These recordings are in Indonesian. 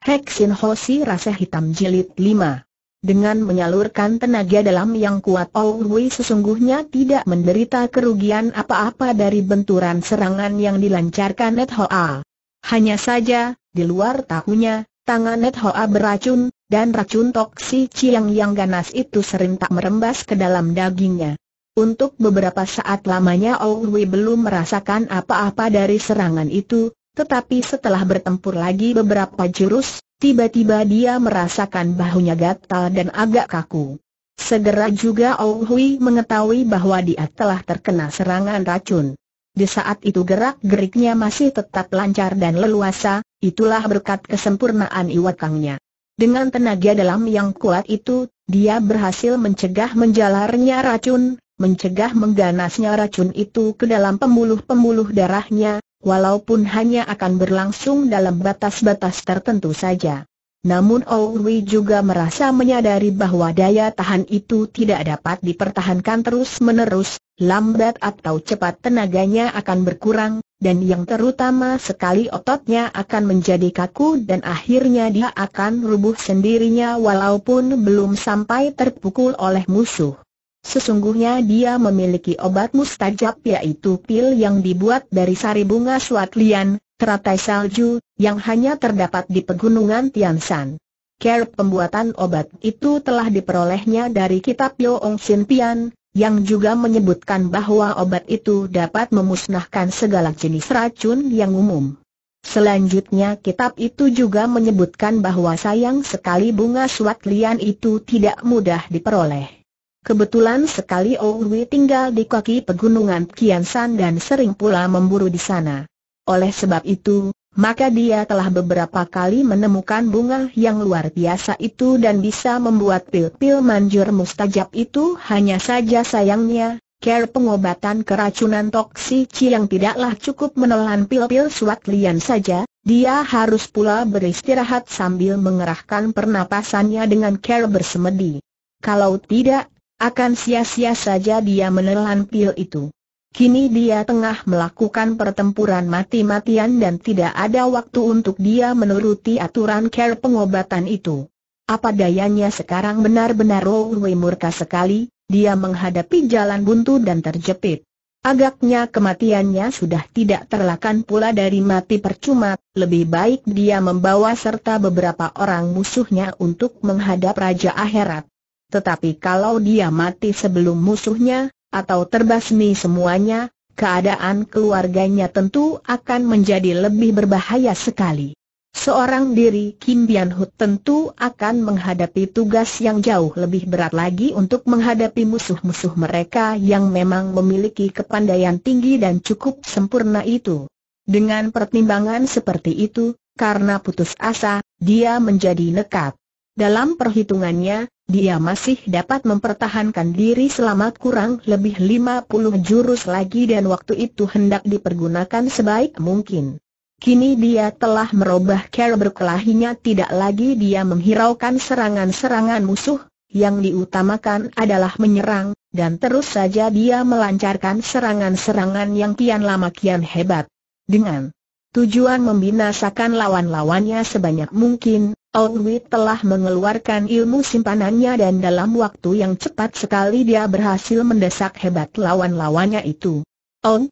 Heksin Hoshi Rasa Hitam Jilid 5 dengan menyalurkan tenaga dalam yang kuat Oului sesungguhnya tidak menderita kerugian apa-apa dari benturan serangan yang dilancarkan Net Hoa. Hanya saja, di luar tahunya, tangan Net Hoa beracun, dan racun toksi ciang yang ganas itu sering tak merembas ke dalam dagingnya. Untuk beberapa saat lamanya Oului belum merasakan apa-apa dari serangan itu, tetapi setelah bertempur lagi beberapa jurus, tiba-tiba dia merasakan bahunya gatal dan agak kaku. Segera juga Ou Hui mengetahui bahwa dia telah terkena serangan racun. Di saat itu gerak-geriknya masih tetap lancar dan leluasa, itulah berkat kesempurnaan iwakangnya. Dengan tenaga dalam yang kuat itu, dia berhasil mencegah menjalarnya racun, mencegah mengganasnya racun itu ke dalam pembuluh-pembuluh darahnya, walaupun hanya akan berlangsung dalam batas-batas tertentu saja. Namun Owi juga merasa menyadari bahwa daya tahan itu tidak dapat dipertahankan terus-menerus, lambat atau cepat tenaganya akan berkurang, dan yang terutama sekali ototnya akan menjadi kaku dan akhirnya dia akan rubuh sendirinya walaupun belum sampai terpukul oleh musuh. Sesungguhnya dia memiliki obat mustajab yaitu pil yang dibuat dari sari bunga suatlian, teratai salju, yang hanya terdapat di pegunungan Tianshan. Care pembuatan obat itu telah diperolehnya dari kitab Yo Ong Sin Pian, yang juga menyebutkan bahwa obat itu dapat memusnahkan segala jenis racun yang umum. Selanjutnya kitab itu juga menyebutkan bahwa sayang sekali bunga suat lian itu tidak mudah diperoleh. Kebetulan sekali Owi tinggal di kaki pegunungan Kiansan dan sering pula memburu di sana. Oleh sebab itu, maka dia telah beberapa kali menemukan bunga yang luar biasa itu dan bisa membuat pil-pil manjur mustajab itu hanya saja sayangnya, care pengobatan keracunan toksici yang tidaklah cukup menelan pil-pil suat lian saja, dia harus pula beristirahat sambil mengerahkan pernapasannya dengan care bersemedi. Kalau tidak, akan sia-sia saja dia menelan pil itu. Kini dia tengah melakukan pertempuran mati-matian dan tidak ada waktu untuk dia menuruti aturan care pengobatan itu. Apa dayanya sekarang benar-benar Wei murka sekali, dia menghadapi jalan buntu dan terjepit. Agaknya kematiannya sudah tidak terlakan pula dari mati percuma, lebih baik dia membawa serta beberapa orang musuhnya untuk menghadap Raja Akhirat tetapi kalau dia mati sebelum musuhnya, atau terbasmi semuanya, keadaan keluarganya tentu akan menjadi lebih berbahaya sekali. Seorang diri Kim Bian Hut tentu akan menghadapi tugas yang jauh lebih berat lagi untuk menghadapi musuh-musuh mereka yang memang memiliki kepandaian tinggi dan cukup sempurna itu. Dengan pertimbangan seperti itu, karena putus asa, dia menjadi nekat. Dalam perhitungannya, dia masih dapat mempertahankan diri selama kurang lebih 50 jurus lagi dan waktu itu hendak dipergunakan sebaik mungkin. Kini dia telah merubah cara berkelahinya tidak lagi dia menghiraukan serangan-serangan musuh, yang diutamakan adalah menyerang, dan terus saja dia melancarkan serangan-serangan yang kian lama kian hebat. Dengan tujuan membinasakan lawan-lawannya sebanyak mungkin, Hui telah mengeluarkan ilmu simpanannya dan dalam waktu yang cepat sekali dia berhasil mendesak hebat lawan-lawannya itu. On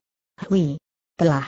Hui telah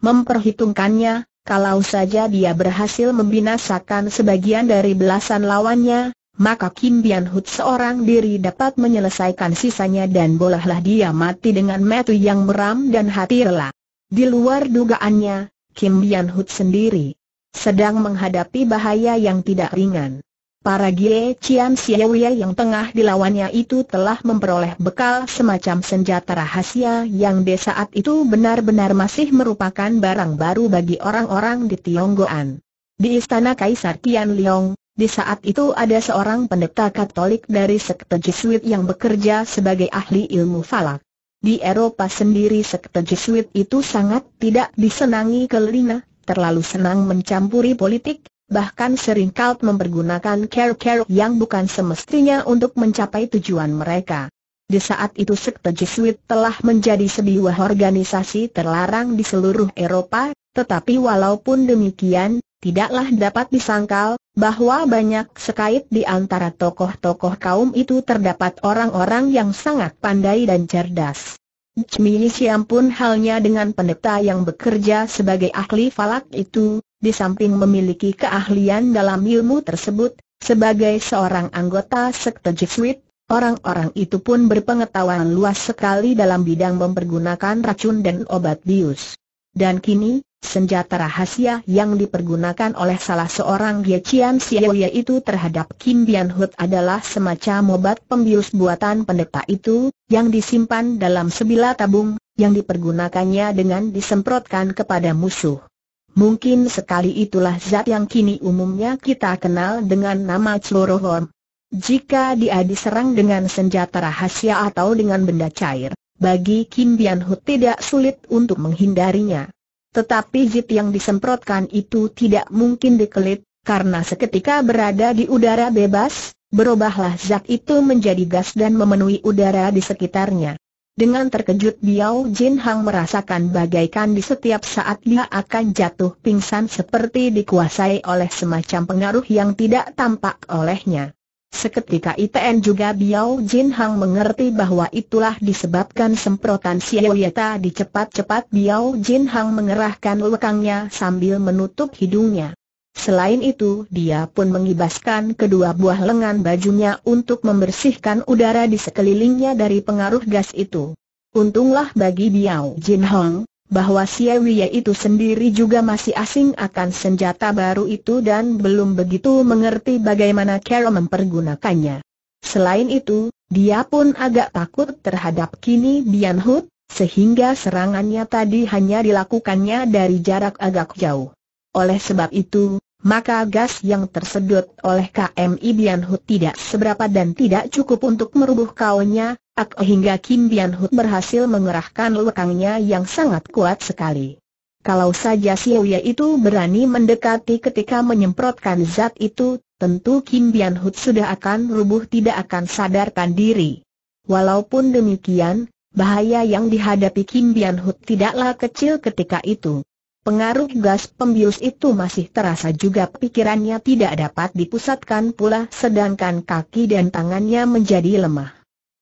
memperhitungkannya, kalau saja dia berhasil membinasakan sebagian dari belasan lawannya, maka Kim Bian Hut seorang diri dapat menyelesaikan sisanya dan bolehlah dia mati dengan metu yang meram dan hati rela. Di luar dugaannya, Kim Bian Hut sendiri sedang menghadapi bahaya yang tidak ringan. Para Gie Chian Xiaoye yang tengah dilawannya itu telah memperoleh bekal semacam senjata rahasia yang di saat itu benar-benar masih merupakan barang baru bagi orang-orang di Tionggoan. Di istana Kaisar Tian Leong, di saat itu ada seorang pendeta Katolik dari Sekte Jesuit yang bekerja sebagai ahli ilmu falak. Di Eropa sendiri Sekte Jesuit itu sangat tidak disenangi Kelina terlalu senang mencampuri politik, bahkan sering kalt mempergunakan care-care yang bukan semestinya untuk mencapai tujuan mereka. Di saat itu Sekte Jesuit telah menjadi sebuah organisasi terlarang di seluruh Eropa, tetapi walaupun demikian, tidaklah dapat disangkal bahwa banyak sekait di antara tokoh-tokoh kaum itu terdapat orang-orang yang sangat pandai dan cerdas. Cmi Siam pun halnya dengan pendeta yang bekerja sebagai ahli falak itu, di samping memiliki keahlian dalam ilmu tersebut, sebagai seorang anggota sekte Jesuit, orang-orang itu pun berpengetahuan luas sekali dalam bidang mempergunakan racun dan obat bius. Dan kini, senjata rahasia yang dipergunakan oleh salah seorang Ye Chian Xiao yaitu terhadap Kim Bian Hood adalah semacam obat pembius buatan pendeta itu, yang disimpan dalam sebilah tabung, yang dipergunakannya dengan disemprotkan kepada musuh. Mungkin sekali itulah zat yang kini umumnya kita kenal dengan nama chloroform. Jika dia diserang dengan senjata rahasia atau dengan benda cair, bagi Kim Bian Hu tidak sulit untuk menghindarinya. Tetapi zit yang disemprotkan itu tidak mungkin dikelit, karena seketika berada di udara bebas, berubahlah zat itu menjadi gas dan memenuhi udara di sekitarnya. Dengan terkejut Biao Jin Hang merasakan bagaikan di setiap saat dia akan jatuh pingsan seperti dikuasai oleh semacam pengaruh yang tidak tampak olehnya. Seketika ITN juga Biao Jin Hang mengerti bahwa itulah disebabkan semprotan Xiao Yata di cepat-cepat Biao Jin Hang mengerahkan lekangnya sambil menutup hidungnya. Selain itu dia pun mengibaskan kedua buah lengan bajunya untuk membersihkan udara di sekelilingnya dari pengaruh gas itu. Untunglah bagi Biao Jin Hang, bahwa Siawiya itu sendiri juga masih asing akan senjata baru itu dan belum begitu mengerti bagaimana cara mempergunakannya. Selain itu, dia pun agak takut terhadap Kini Bian sehingga serangannya tadi hanya dilakukannya dari jarak agak jauh. Oleh sebab itu, maka gas yang tersedot oleh KMI Bian tidak seberapa dan tidak cukup untuk merubuh kaunya, Ak hingga Kim Bian Hut berhasil mengerahkan lekangnya yang sangat kuat sekali. Kalau saja Sioya itu berani mendekati ketika menyemprotkan zat itu, tentu Kim Bian Hut sudah akan rubuh tidak akan sadarkan diri. Walaupun demikian, bahaya yang dihadapi Kim Bian Hut tidaklah kecil ketika itu. Pengaruh gas pembius itu masih terasa juga pikirannya tidak dapat dipusatkan pula sedangkan kaki dan tangannya menjadi lemah.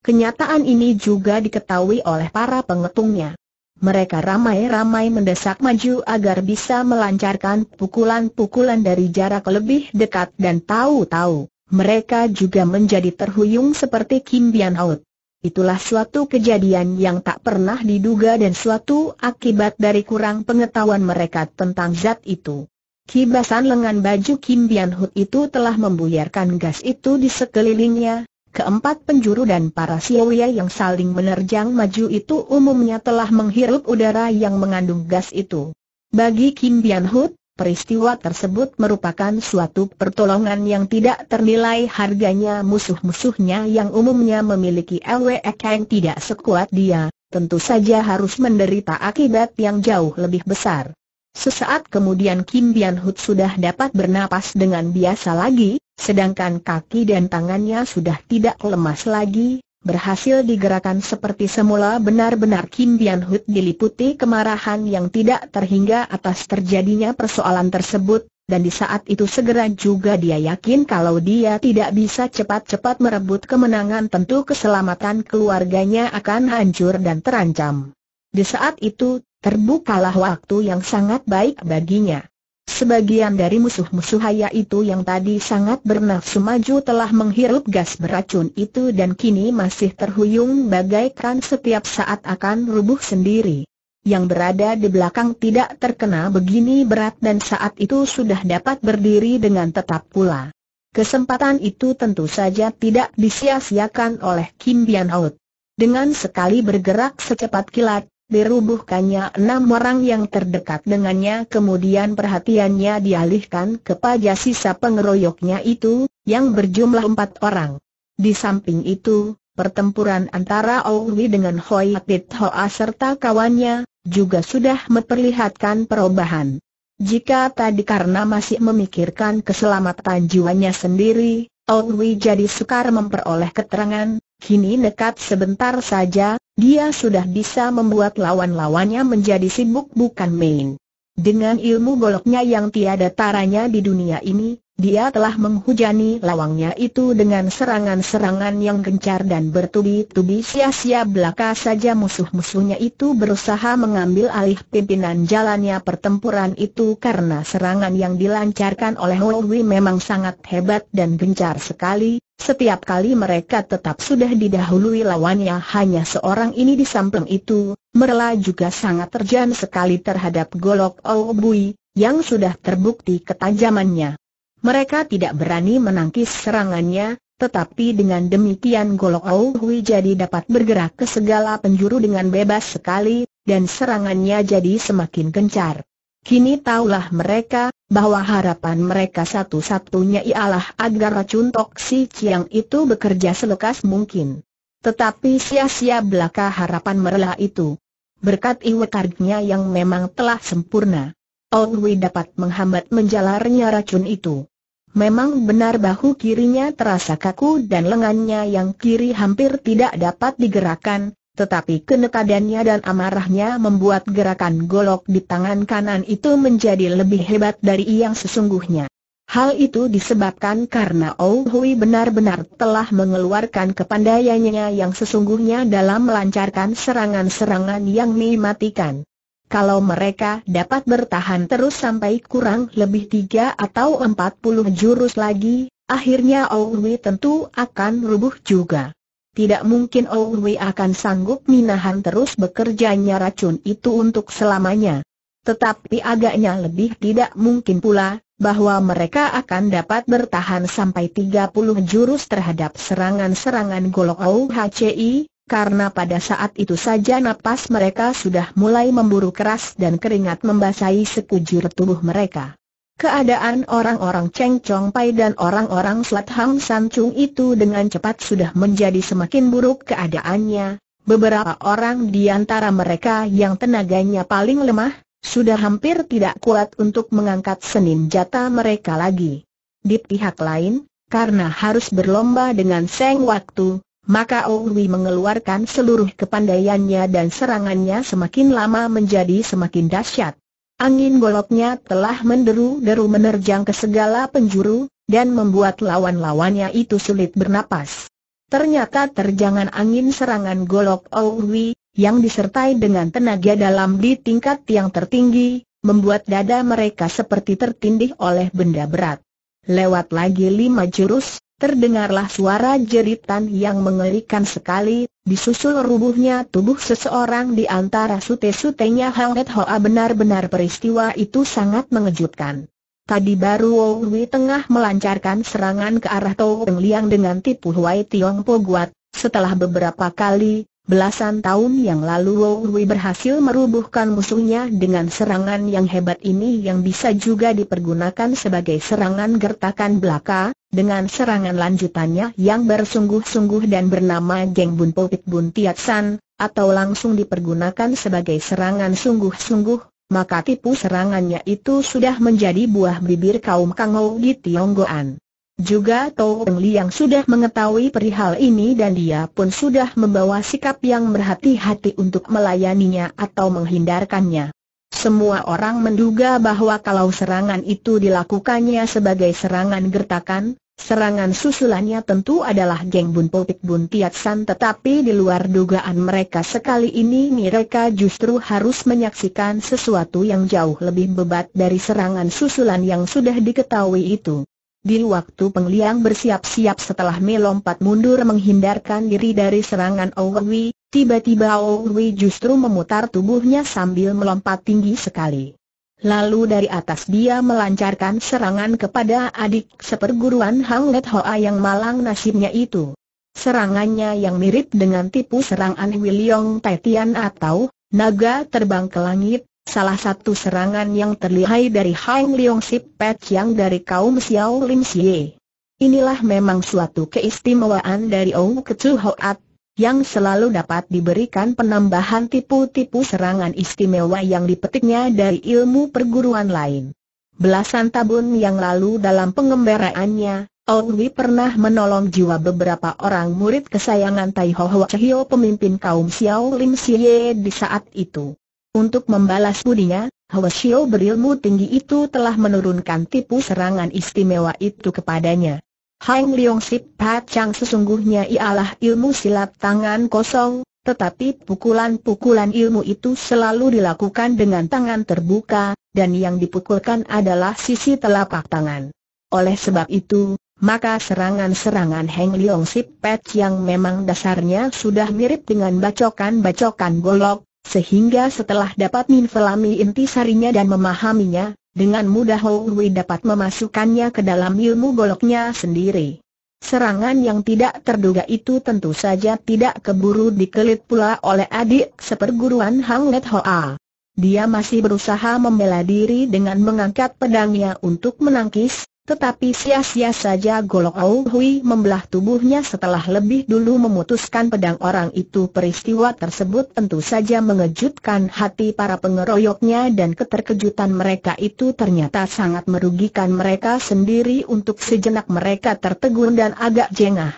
Kenyataan ini juga diketahui oleh para pengetungnya. Mereka ramai-ramai mendesak maju agar bisa melancarkan pukulan-pukulan dari jarak lebih dekat dan tahu-tahu, mereka juga menjadi terhuyung seperti Kim Bian Out. Itulah suatu kejadian yang tak pernah diduga dan suatu akibat dari kurang pengetahuan mereka tentang zat itu. Kibasan lengan baju Kim Bian Hood itu telah membuyarkan gas itu di sekelilingnya, keempat penjuru dan para siowia yang saling menerjang maju itu umumnya telah menghirup udara yang mengandung gas itu. Bagi Kim Bian Hood, peristiwa tersebut merupakan suatu pertolongan yang tidak ternilai harganya musuh-musuhnya yang umumnya memiliki LWE yang tidak sekuat dia, tentu saja harus menderita akibat yang jauh lebih besar. Sesaat kemudian Kim Bian Hut sudah dapat bernapas dengan biasa lagi, sedangkan kaki dan tangannya sudah tidak lemas lagi, berhasil digerakkan seperti semula benar-benar Kim Bian Hut diliputi kemarahan yang tidak terhingga atas terjadinya persoalan tersebut, dan di saat itu segera juga dia yakin kalau dia tidak bisa cepat-cepat merebut kemenangan tentu keselamatan keluarganya akan hancur dan terancam. Di saat itu, terbukalah waktu yang sangat baik baginya. Sebagian dari musuh-musuh Haya itu yang tadi sangat bernafsu maju telah menghirup gas beracun itu dan kini masih terhuyung bagaikan setiap saat akan rubuh sendiri. Yang berada di belakang tidak terkena begini berat dan saat itu sudah dapat berdiri dengan tetap pula. Kesempatan itu tentu saja tidak disia-siakan oleh Kim Bian Out. Dengan sekali bergerak secepat kilat, Dirubuhkannya enam orang yang terdekat dengannya kemudian perhatiannya dialihkan kepada sisa pengeroyoknya itu, yang berjumlah empat orang. Di samping itu, pertempuran antara Owi dengan Hoi Tit Hoa serta kawannya, juga sudah memperlihatkan perubahan. Jika tadi karena masih memikirkan keselamatan jiwanya sendiri, Owi jadi sukar memperoleh keterangan, Kini nekat sebentar saja, dia sudah bisa membuat lawan-lawannya menjadi sibuk bukan main. Dengan ilmu goloknya yang tiada taranya di dunia ini, dia telah menghujani lawannya itu dengan serangan-serangan yang gencar dan bertubi-tubi sia-sia belaka saja musuh-musuhnya itu berusaha mengambil alih pimpinan jalannya pertempuran itu karena serangan yang dilancarkan oleh Hui memang sangat hebat dan gencar sekali, setiap kali mereka tetap sudah didahului lawannya hanya seorang ini di samping itu, Merla juga sangat terjam sekali terhadap Golok Oubui, yang sudah terbukti ketajamannya. Mereka tidak berani menangkis serangannya, tetapi dengan demikian Golok Oubui jadi dapat bergerak ke segala penjuru dengan bebas sekali, dan serangannya jadi semakin gencar. Kini taulah mereka, bahwa harapan mereka satu-satunya ialah agar racun toksi Ciang itu bekerja selekas mungkin. Tetapi sia-sia belaka harapan mereka itu. Berkat iwekardnya yang memang telah sempurna, Owi dapat menghambat menjalarnya racun itu. Memang benar bahu kirinya terasa kaku dan lengannya yang kiri hampir tidak dapat digerakkan, tetapi kenekadannya dan amarahnya membuat gerakan golok di tangan kanan itu menjadi lebih hebat dari yang sesungguhnya. Hal itu disebabkan karena Oh Hui benar-benar telah mengeluarkan kepandaiannya yang sesungguhnya dalam melancarkan serangan-serangan yang mematikan. Kalau mereka dapat bertahan terus sampai kurang lebih tiga atau empat puluh jurus lagi, akhirnya Oh Hui tentu akan rubuh juga tidak mungkin Owi akan sanggup minahan terus bekerjanya racun itu untuk selamanya. Tetapi agaknya lebih tidak mungkin pula, bahwa mereka akan dapat bertahan sampai 30 jurus terhadap serangan-serangan golok OHCI, karena pada saat itu saja napas mereka sudah mulai memburu keras dan keringat membasahi sekujur tubuh mereka. Keadaan orang-orang Cheng Chong Pai dan orang-orang Slat Hang San Chung itu dengan cepat sudah menjadi semakin buruk keadaannya. Beberapa orang di antara mereka yang tenaganya paling lemah, sudah hampir tidak kuat untuk mengangkat senin jata mereka lagi. Di pihak lain, karena harus berlomba dengan seng waktu, maka Owi mengeluarkan seluruh kepandaiannya dan serangannya semakin lama menjadi semakin dahsyat. Angin goloknya telah menderu-deru menerjang ke segala penjuru, dan membuat lawan-lawannya itu sulit bernapas. Ternyata terjangan angin serangan golok Owi, oh yang disertai dengan tenaga dalam di tingkat yang tertinggi, membuat dada mereka seperti tertindih oleh benda berat. Lewat lagi lima jurus, terdengarlah suara jeritan yang mengerikan sekali, Disusul rubuhnya tubuh seseorang di antara sute-sutenya Het Hoa benar-benar peristiwa itu sangat mengejutkan. Tadi baru Wu Wei tengah melancarkan serangan ke arah Tou Eng Liang dengan tipu Huai Tiong Po Guat, setelah beberapa kali, belasan tahun yang lalu Wu Wei berhasil merubuhkan musuhnya dengan serangan yang hebat ini yang bisa juga dipergunakan sebagai serangan gertakan belaka, dengan serangan lanjutannya yang bersungguh-sungguh dan bernama Geng Bun Popit Bun Tiat San, atau langsung dipergunakan sebagai serangan sungguh-sungguh, maka tipu serangannya itu sudah menjadi buah bibir kaum Kangou di Tionggoan. Juga Tau Eng yang sudah mengetahui perihal ini dan dia pun sudah membawa sikap yang berhati-hati untuk melayaninya atau menghindarkannya. Semua orang menduga bahwa kalau serangan itu dilakukannya sebagai serangan gertakan, Serangan susulannya tentu adalah geng Bun Popik Bun San tetapi di luar dugaan mereka sekali ini mereka justru harus menyaksikan sesuatu yang jauh lebih bebat dari serangan susulan yang sudah diketahui itu. Di waktu pengliang bersiap-siap setelah melompat mundur menghindarkan diri dari serangan Owi, tiba-tiba Owi justru memutar tubuhnya sambil melompat tinggi sekali. Lalu dari atas dia melancarkan serangan kepada adik seperguruan Hang Let Hoa yang malang nasibnya itu. Serangannya yang mirip dengan tipu serangan An Wiliong Taitian atau naga terbang ke langit, salah satu serangan yang terlihai dari Hang Leong Sip Pet yang dari kaum Xiao Lim Xie. Inilah memang suatu keistimewaan dari Ong Kecu Hoat yang selalu dapat diberikan penambahan tipu-tipu serangan istimewa yang dipetiknya dari ilmu perguruan lain. Belasan tahun yang lalu dalam pengembaraannya, Owi pernah menolong jiwa beberapa orang murid kesayangan Tai Ho Ho Chihyo pemimpin kaum Xiao Lim Siye di saat itu. Untuk membalas budinya, Hwa Chiyo berilmu tinggi itu telah menurunkan tipu serangan istimewa itu kepadanya. Hang Leong Sip Pat Chang sesungguhnya ialah ilmu silat tangan kosong, tetapi pukulan-pukulan ilmu itu selalu dilakukan dengan tangan terbuka, dan yang dipukulkan adalah sisi telapak tangan. Oleh sebab itu, maka serangan-serangan Heng Leong Sip Pat yang memang dasarnya sudah mirip dengan bacokan-bacokan golok, sehingga setelah dapat inti intisarinya dan memahaminya, dengan mudah Hongwei dapat memasukkannya ke dalam ilmu goloknya sendiri. Serangan yang tidak terduga itu tentu saja tidak keburu dikelit pula oleh adik seperguruan Hang Let Hoa. Dia masih berusaha membela diri dengan mengangkat pedangnya untuk menangkis, tetapi sia-sia saja Golok Ou Hui membelah tubuhnya setelah lebih dulu memutuskan pedang orang itu peristiwa tersebut tentu saja mengejutkan hati para pengeroyoknya dan keterkejutan mereka itu ternyata sangat merugikan mereka sendiri untuk sejenak mereka tertegun dan agak jengah.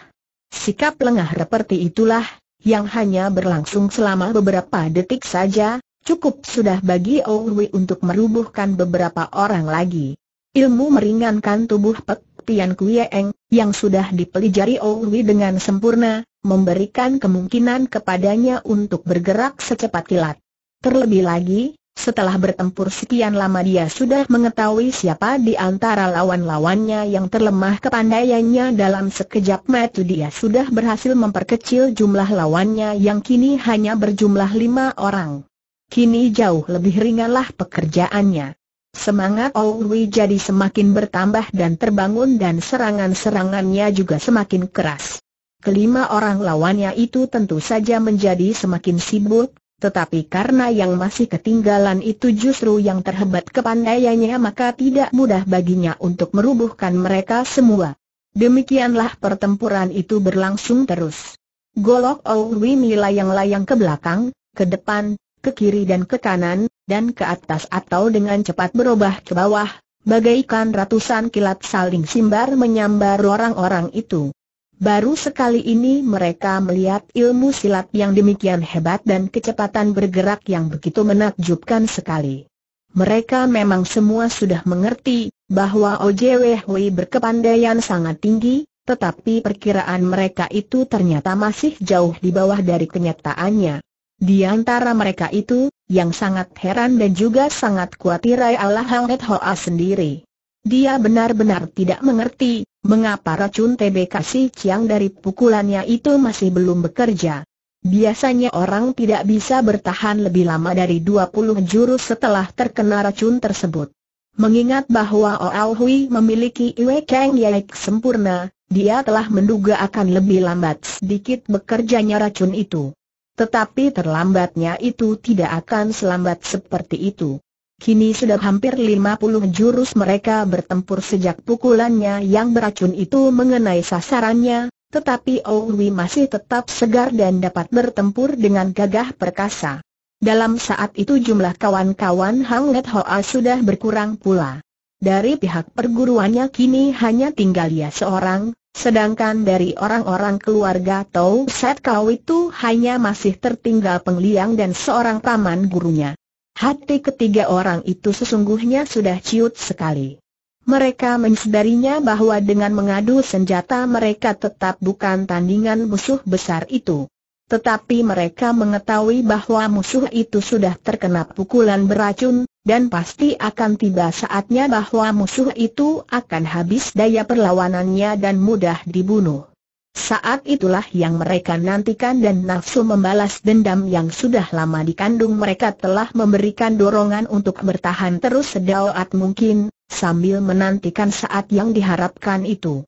Sikap lengah seperti itulah, yang hanya berlangsung selama beberapa detik saja, cukup sudah bagi Ou Hui untuk merubuhkan beberapa orang lagi. Ilmu meringankan tubuh Pek Tian Kuieng, yang sudah dipelajari Owi dengan sempurna, memberikan kemungkinan kepadanya untuk bergerak secepat kilat. Terlebih lagi, setelah bertempur sekian lama dia sudah mengetahui siapa di antara lawan-lawannya yang terlemah kepandaiannya dalam sekejap mata dia sudah berhasil memperkecil jumlah lawannya yang kini hanya berjumlah lima orang. Kini jauh lebih ringanlah pekerjaannya. Semangat Owi jadi semakin bertambah dan terbangun dan serangan-serangannya juga semakin keras. Kelima orang lawannya itu tentu saja menjadi semakin sibuk, tetapi karena yang masih ketinggalan itu justru yang terhebat kepandaiannya maka tidak mudah baginya untuk merubuhkan mereka semua. Demikianlah pertempuran itu berlangsung terus. Golok Owi melayang-layang ke belakang, ke depan, ke kiri dan ke kanan, dan ke atas atau dengan cepat berubah ke bawah, bagaikan ratusan kilat saling simbar menyambar orang-orang itu. Baru sekali ini mereka melihat ilmu silat yang demikian hebat dan kecepatan bergerak yang begitu menakjubkan sekali. Mereka memang semua sudah mengerti bahwa OJW Hui berkepandaian sangat tinggi, tetapi perkiraan mereka itu ternyata masih jauh di bawah dari kenyataannya. Di antara mereka itu, yang sangat heran dan juga sangat khawatir adalah Hang Et Hoa sendiri. Dia benar-benar tidak mengerti, mengapa racun TBK si Chiang dari pukulannya itu masih belum bekerja. Biasanya orang tidak bisa bertahan lebih lama dari 20 jurus setelah terkena racun tersebut. Mengingat bahwa Oao Hui memiliki Iwe Kang Yaik sempurna, dia telah menduga akan lebih lambat sedikit bekerjanya racun itu. Tetapi terlambatnya itu tidak akan selambat seperti itu. Kini sudah hampir 50 jurus mereka bertempur sejak pukulannya yang beracun itu mengenai sasarannya, tetapi Owi masih tetap segar dan dapat bertempur dengan gagah perkasa. Dalam saat itu jumlah kawan-kawan Hang Let Hoa sudah berkurang pula. Dari pihak perguruannya kini hanya tinggal ia seorang, Sedangkan dari orang-orang keluarga Tau Set Kau itu hanya masih tertinggal pengliang dan seorang paman gurunya. Hati ketiga orang itu sesungguhnya sudah ciut sekali. Mereka menyadarinya bahwa dengan mengadu senjata mereka tetap bukan tandingan musuh besar itu. Tetapi mereka mengetahui bahwa musuh itu sudah terkena pukulan beracun, dan pasti akan tiba saatnya bahwa musuh itu akan habis daya perlawanannya dan mudah dibunuh. Saat itulah yang mereka nantikan dan nafsu membalas dendam yang sudah lama dikandung mereka telah memberikan dorongan untuk bertahan terus sedaoat mungkin, sambil menantikan saat yang diharapkan itu.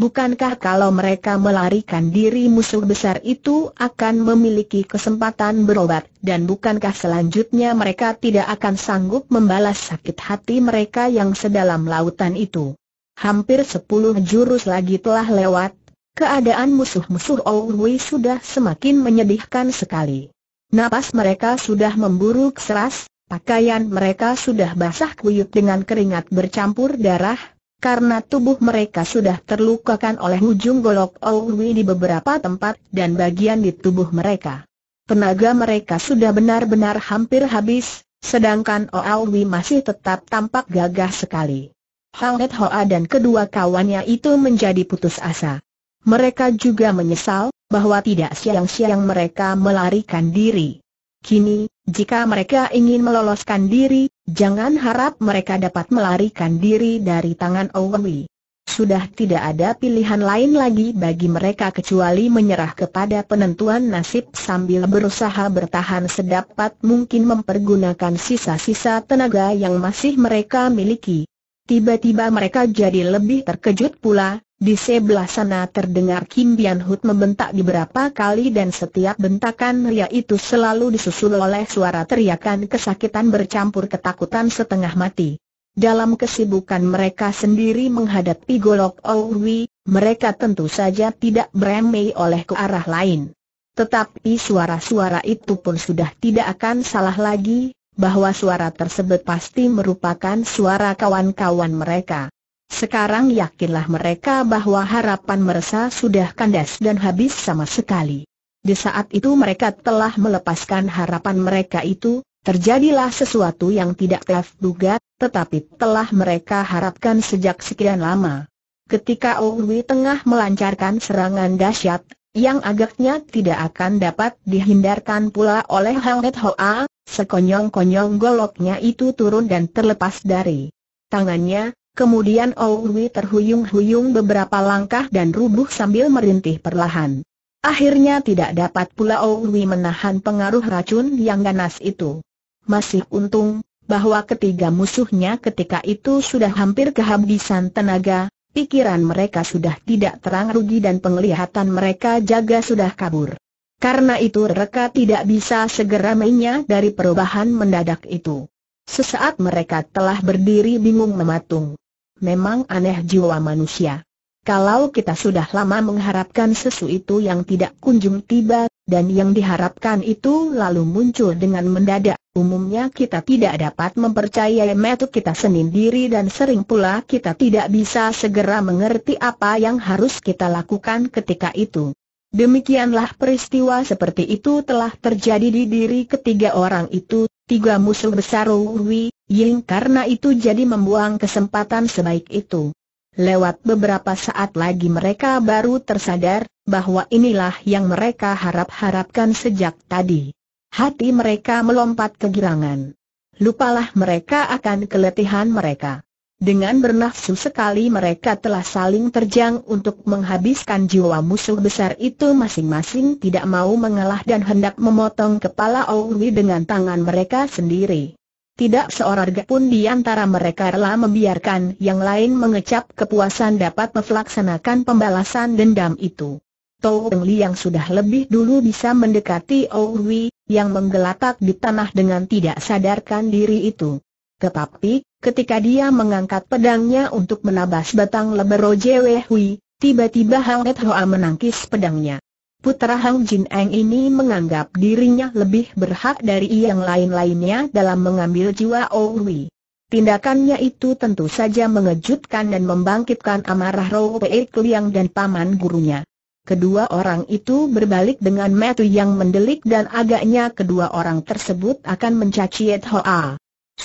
Bukankah kalau mereka melarikan diri musuh besar itu akan memiliki kesempatan berobat, dan bukankah selanjutnya mereka tidak akan sanggup membalas sakit hati mereka yang sedalam lautan itu? Hampir sepuluh jurus lagi telah lewat, keadaan musuh-musuh Ohui sudah semakin menyedihkan sekali. Napas mereka sudah memburuk seras, pakaian mereka sudah basah kuyup dengan keringat bercampur darah, karena tubuh mereka sudah terlukakan oleh ujung golok Owi di beberapa tempat dan bagian di tubuh mereka. Tenaga mereka sudah benar-benar hampir habis, sedangkan Owi masih tetap tampak gagah sekali. Halet Hoa dan kedua kawannya itu menjadi putus asa. Mereka juga menyesal bahwa tidak siang-siang mereka melarikan diri. Kini, jika mereka ingin meloloskan diri, Jangan harap mereka dapat melarikan diri dari tangan Owen Sudah tidak ada pilihan lain lagi bagi mereka kecuali menyerah kepada penentuan nasib sambil berusaha bertahan sedapat mungkin mempergunakan sisa-sisa tenaga yang masih mereka miliki. Tiba-tiba mereka jadi lebih terkejut pula, di sebelah sana terdengar Kim Bian Hut membentak beberapa kali dan setiap bentakan ria itu selalu disusul oleh suara teriakan kesakitan bercampur ketakutan setengah mati. Dalam kesibukan mereka sendiri menghadapi golok Owi, mereka tentu saja tidak beremei oleh ke arah lain. Tetapi suara-suara itu pun sudah tidak akan salah lagi, bahwa suara tersebut pasti merupakan suara kawan-kawan mereka. Sekarang yakinlah mereka bahwa harapan mereka sudah kandas dan habis sama sekali. Di saat itu mereka telah melepaskan harapan mereka itu, terjadilah sesuatu yang tidak terduga, tetapi telah mereka harapkan sejak sekian lama. Ketika Owi tengah melancarkan serangan dahsyat, yang agaknya tidak akan dapat dihindarkan pula oleh Hanget Hoa, sekonyong-konyong goloknya itu turun dan terlepas dari tangannya, Kemudian Owi terhuyung-huyung beberapa langkah dan rubuh sambil merintih perlahan. Akhirnya tidak dapat pula Owi menahan pengaruh racun yang ganas itu. Masih untung, bahwa ketiga musuhnya ketika itu sudah hampir kehabisan tenaga, pikiran mereka sudah tidak terang rugi dan penglihatan mereka jaga sudah kabur. Karena itu mereka tidak bisa segera mainnya dari perubahan mendadak itu. Sesaat mereka telah berdiri bingung mematung memang aneh jiwa manusia. Kalau kita sudah lama mengharapkan sesuatu yang tidak kunjung tiba, dan yang diharapkan itu lalu muncul dengan mendadak, umumnya kita tidak dapat mempercayai metu kita sendiri dan sering pula kita tidak bisa segera mengerti apa yang harus kita lakukan ketika itu. Demikianlah peristiwa seperti itu telah terjadi di diri ketiga orang itu, tiga musuh besar Wi Ying karena itu jadi membuang kesempatan sebaik itu. Lewat beberapa saat lagi mereka baru tersadar bahwa inilah yang mereka harap-harapkan sejak tadi. Hati mereka melompat kegirangan. Lupalah mereka akan keletihan mereka. Dengan bernafsu sekali mereka telah saling terjang untuk menghabiskan jiwa musuh besar itu masing-masing tidak mau mengalah dan hendak memotong kepala Owi dengan tangan mereka sendiri. Tidak seorang pun di antara mereka rela membiarkan yang lain mengecap kepuasan dapat melaksanakan pembalasan dendam itu. Tou Peng Li yang sudah lebih dulu bisa mendekati Owi, yang menggelatak di tanah dengan tidak sadarkan diri itu. Tetapi, ketika dia mengangkat pedangnya untuk menabas batang lebar Rojewe Hui, tiba-tiba Hang Et Hoa menangkis pedangnya. Putra Hang Jin Eng ini menganggap dirinya lebih berhak dari yang lain-lainnya dalam mengambil jiwa Owi. Tindakannya itu tentu saja mengejutkan dan membangkitkan amarah Roh Pei Kliang dan paman gurunya. Kedua orang itu berbalik dengan metu yang mendelik dan agaknya kedua orang tersebut akan mencaci Hoa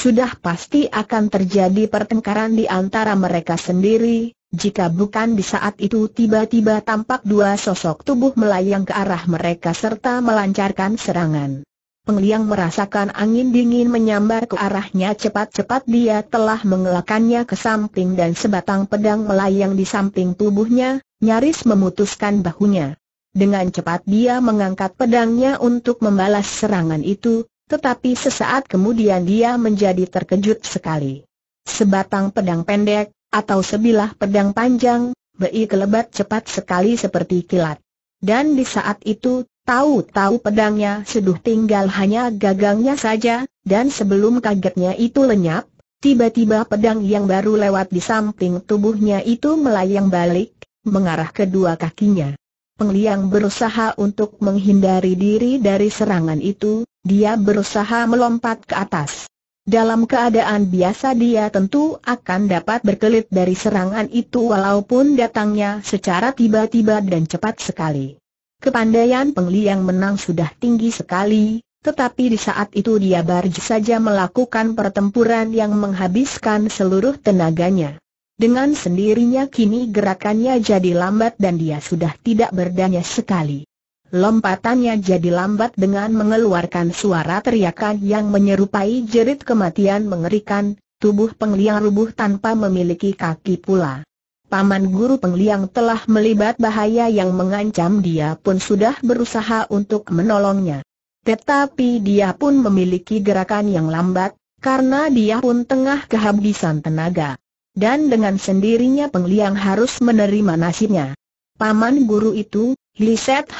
sudah pasti akan terjadi pertengkaran di antara mereka sendiri, jika bukan di saat itu tiba-tiba tampak dua sosok tubuh melayang ke arah mereka serta melancarkan serangan. Pengliang merasakan angin dingin menyambar ke arahnya cepat-cepat dia telah mengelakannya ke samping dan sebatang pedang melayang di samping tubuhnya, nyaris memutuskan bahunya. Dengan cepat dia mengangkat pedangnya untuk membalas serangan itu, tetapi sesaat kemudian dia menjadi terkejut sekali. Sebatang pedang pendek, atau sebilah pedang panjang, bei kelebat cepat sekali seperti kilat. Dan di saat itu, tahu-tahu pedangnya seduh tinggal hanya gagangnya saja, dan sebelum kagetnya itu lenyap, tiba-tiba pedang yang baru lewat di samping tubuhnya itu melayang balik, mengarah kedua kakinya. Pengliang berusaha untuk menghindari diri dari serangan itu, dia berusaha melompat ke atas. Dalam keadaan biasa dia tentu akan dapat berkelit dari serangan itu walaupun datangnya secara tiba-tiba dan cepat sekali. Kepandaian Pengli yang menang sudah tinggi sekali, tetapi di saat itu dia baru saja melakukan pertempuran yang menghabiskan seluruh tenaganya. Dengan sendirinya kini gerakannya jadi lambat dan dia sudah tidak berdaya sekali. Lompatannya jadi lambat dengan mengeluarkan suara teriakan yang menyerupai jerit kematian mengerikan, tubuh pengliang rubuh tanpa memiliki kaki pula. Paman guru pengliang telah melibat bahaya yang mengancam dia pun sudah berusaha untuk menolongnya. Tetapi dia pun memiliki gerakan yang lambat, karena dia pun tengah kehabisan tenaga. Dan dengan sendirinya pengliang harus menerima nasibnya. Paman guru itu, Li Set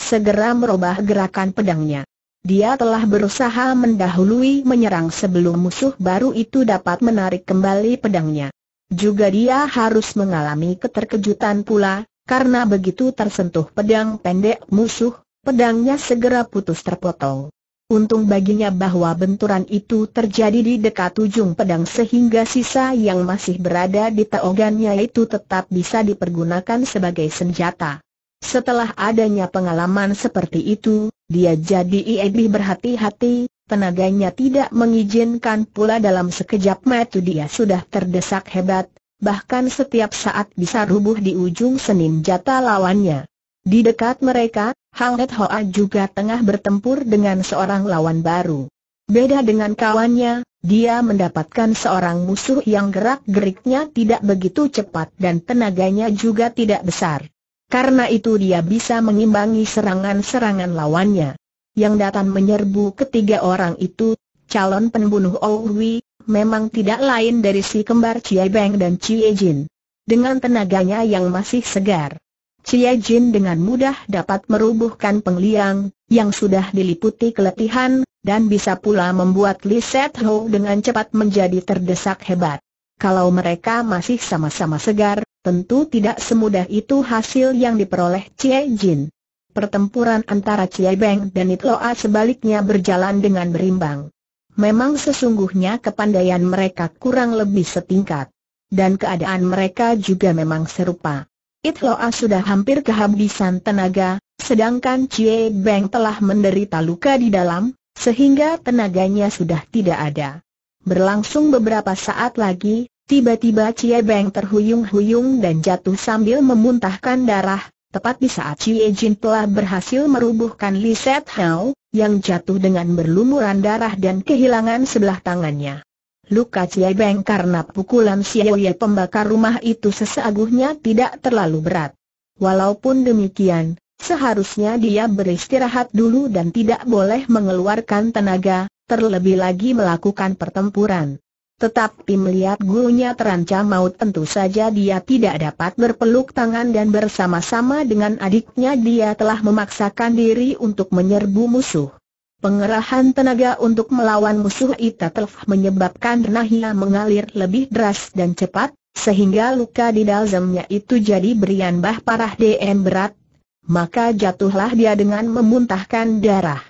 segera merubah gerakan pedangnya. Dia telah berusaha mendahului menyerang sebelum musuh baru itu dapat menarik kembali pedangnya. Juga dia harus mengalami keterkejutan pula, karena begitu tersentuh pedang pendek musuh, pedangnya segera putus terpotong. Untung baginya bahwa benturan itu terjadi di dekat ujung pedang sehingga sisa yang masih berada di teogannya itu tetap bisa dipergunakan sebagai senjata. Setelah adanya pengalaman seperti itu, dia jadi lebih berhati-hati, tenaganya tidak mengizinkan pula dalam sekejap mata dia sudah terdesak hebat, bahkan setiap saat bisa rubuh di ujung senin jata lawannya. Di dekat mereka, Hang Het Hoa juga tengah bertempur dengan seorang lawan baru. Beda dengan kawannya, dia mendapatkan seorang musuh yang gerak-geriknya tidak begitu cepat dan tenaganya juga tidak besar. Karena itu dia bisa mengimbangi serangan-serangan lawannya. Yang datang menyerbu ketiga orang itu, calon pembunuh Owi, oh memang tidak lain dari si kembar Cie Beng dan Cie Jin. Dengan tenaganya yang masih segar, Cie Jin dengan mudah dapat merubuhkan pengliang, yang sudah diliputi keletihan, dan bisa pula membuat Li Set Ho dengan cepat menjadi terdesak hebat. Kalau mereka masih sama-sama segar, Tentu tidak semudah itu hasil yang diperoleh Cie Jin. Pertempuran antara Cie Beng dan It Loa sebaliknya berjalan dengan berimbang. Memang sesungguhnya kepandaian mereka kurang lebih setingkat. Dan keadaan mereka juga memang serupa. It Loa sudah hampir kehabisan tenaga, sedangkan Cie Beng telah menderita luka di dalam, sehingga tenaganya sudah tidak ada. Berlangsung beberapa saat lagi, Tiba-tiba Cie Beng terhuyung-huyung dan jatuh sambil memuntahkan darah, tepat di saat Cie Jin telah berhasil merubuhkan Li Set Hao, yang jatuh dengan berlumuran darah dan kehilangan sebelah tangannya. Luka Cie Beng karena pukulan Xiao Ye pembakar rumah itu sesaguhnya tidak terlalu berat. Walaupun demikian, seharusnya dia beristirahat dulu dan tidak boleh mengeluarkan tenaga, terlebih lagi melakukan pertempuran. Tetapi melihat gurunya terancam maut tentu saja dia tidak dapat berpeluk tangan dan bersama-sama dengan adiknya dia telah memaksakan diri untuk menyerbu musuh. Pengerahan tenaga untuk melawan musuh itu telah menyebabkan nahia mengalir lebih deras dan cepat, sehingga luka di dalamnya itu jadi berian bah parah DM berat, maka jatuhlah dia dengan memuntahkan darah.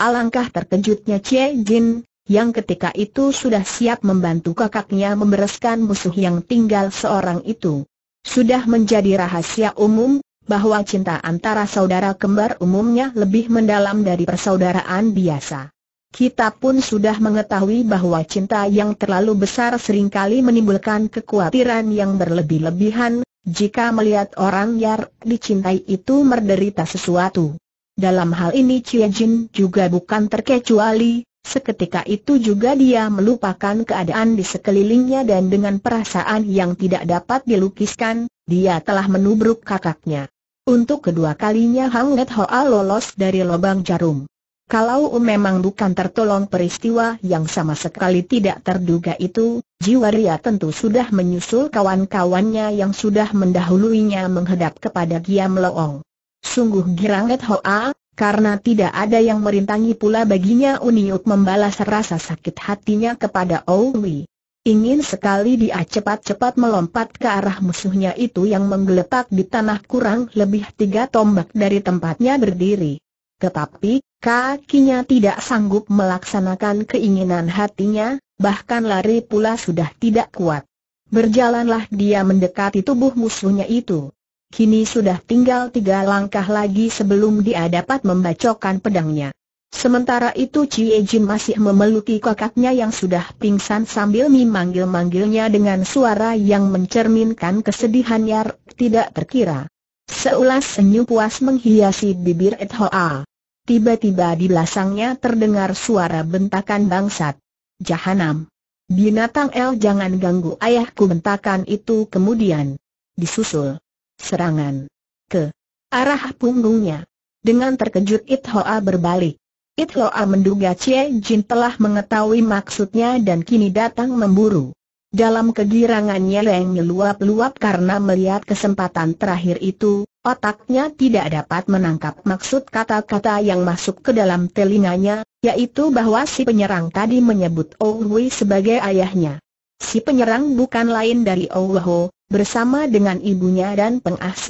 Alangkah terkejutnya Cie Jin yang ketika itu sudah siap membantu kakaknya membereskan musuh yang tinggal seorang itu. Sudah menjadi rahasia umum, bahwa cinta antara saudara kembar umumnya lebih mendalam dari persaudaraan biasa. Kita pun sudah mengetahui bahwa cinta yang terlalu besar seringkali menimbulkan kekhawatiran yang berlebih-lebihan, jika melihat orang yang dicintai itu menderita sesuatu. Dalam hal ini Cie Jin juga bukan terkecuali, Seketika itu juga dia melupakan keadaan di sekelilingnya dan dengan perasaan yang tidak dapat dilukiskan, dia telah menubruk kakaknya. Untuk kedua kalinya Hang Net Hoa lolos dari lubang jarum. Kalau memang bukan tertolong peristiwa yang sama sekali tidak terduga itu, Jiwaria tentu sudah menyusul kawan-kawannya yang sudah mendahuluinya menghadap kepada Giam Loong. Sungguh girang Net Hoa, karena tidak ada yang merintangi pula baginya Uniuk membalas rasa sakit hatinya kepada Owi. Ingin sekali dia cepat-cepat melompat ke arah musuhnya itu yang menggeletak di tanah kurang lebih tiga tombak dari tempatnya berdiri. Tetapi, kakinya tidak sanggup melaksanakan keinginan hatinya, bahkan lari pula sudah tidak kuat. Berjalanlah dia mendekati tubuh musuhnya itu. Kini sudah tinggal tiga langkah lagi sebelum dia dapat membacokkan pedangnya. Sementara itu Cie Jim masih memeluki kakaknya yang sudah pingsan sambil memanggil-manggilnya dengan suara yang mencerminkan kesedihan tidak terkira. Seulas senyum puas menghiasi bibir Ed Hoa. Tiba-tiba di belakangnya terdengar suara bentakan bangsat. Jahanam. Binatang El jangan ganggu ayahku bentakan itu kemudian. Disusul serangan ke arah punggungnya. Dengan terkejut It Hoa berbalik. It Hoa menduga Cie Jin telah mengetahui maksudnya dan kini datang memburu. Dalam kegirangannya Leng meluap-luap karena melihat kesempatan terakhir itu, otaknya tidak dapat menangkap maksud kata-kata yang masuk ke dalam telinganya, yaitu bahwa si penyerang tadi menyebut Owi sebagai ayahnya. Si penyerang bukan lain dari Ouho, bersama dengan ibunya dan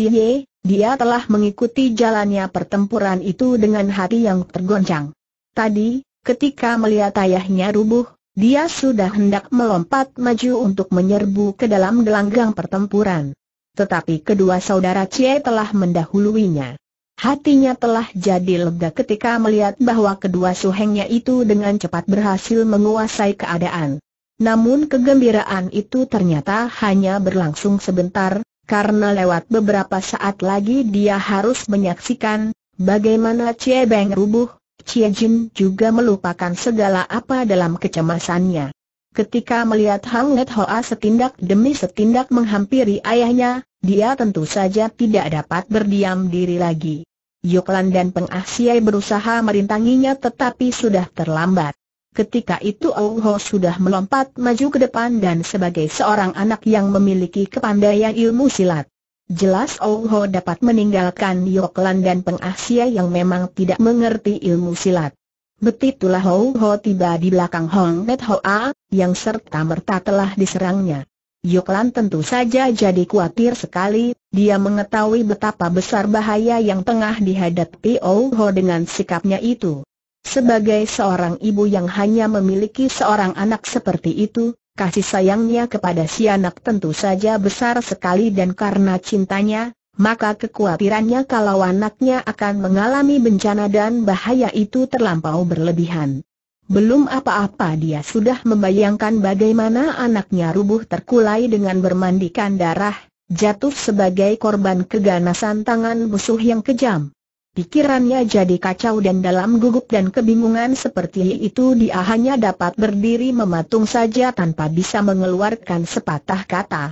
Ye, dia telah mengikuti jalannya pertempuran itu dengan hati yang tergoncang. Tadi, ketika melihat ayahnya rubuh, dia sudah hendak melompat maju untuk menyerbu ke dalam gelanggang pertempuran. Tetapi kedua saudara Cie telah mendahuluinya. Hatinya telah jadi lega ketika melihat bahwa kedua suhengnya itu dengan cepat berhasil menguasai keadaan. Namun kegembiraan itu ternyata hanya berlangsung sebentar, karena lewat beberapa saat lagi dia harus menyaksikan bagaimana Cie Beng rubuh, Cie Jin juga melupakan segala apa dalam kecemasannya. Ketika melihat Hang Let Hoa setindak demi setindak menghampiri ayahnya, dia tentu saja tidak dapat berdiam diri lagi. Yoklan dan Peng Ah Siai berusaha merintanginya tetapi sudah terlambat. Ketika itu Ou Ho sudah melompat maju ke depan dan sebagai seorang anak yang memiliki kepandaian ilmu silat. Jelas Ou Ho dapat meninggalkan Yoklan dan Peng Asia yang memang tidak mengerti ilmu silat. Betitulah Ou Ho tiba di belakang Hong Net Ho A yang serta-merta telah diserangnya. Yoklan tentu saja jadi khawatir sekali, dia mengetahui betapa besar bahaya yang tengah dihadapi Ou Ho dengan sikapnya itu. Sebagai seorang ibu yang hanya memiliki seorang anak seperti itu, kasih sayangnya kepada si anak tentu saja besar sekali dan karena cintanya, maka kekhawatirannya kalau anaknya akan mengalami bencana dan bahaya itu terlampau berlebihan. Belum apa-apa dia sudah membayangkan bagaimana anaknya rubuh terkulai dengan bermandikan darah, jatuh sebagai korban keganasan tangan musuh yang kejam. Pikirannya jadi kacau dan dalam gugup dan kebingungan seperti itu dia hanya dapat berdiri mematung saja tanpa bisa mengeluarkan sepatah kata.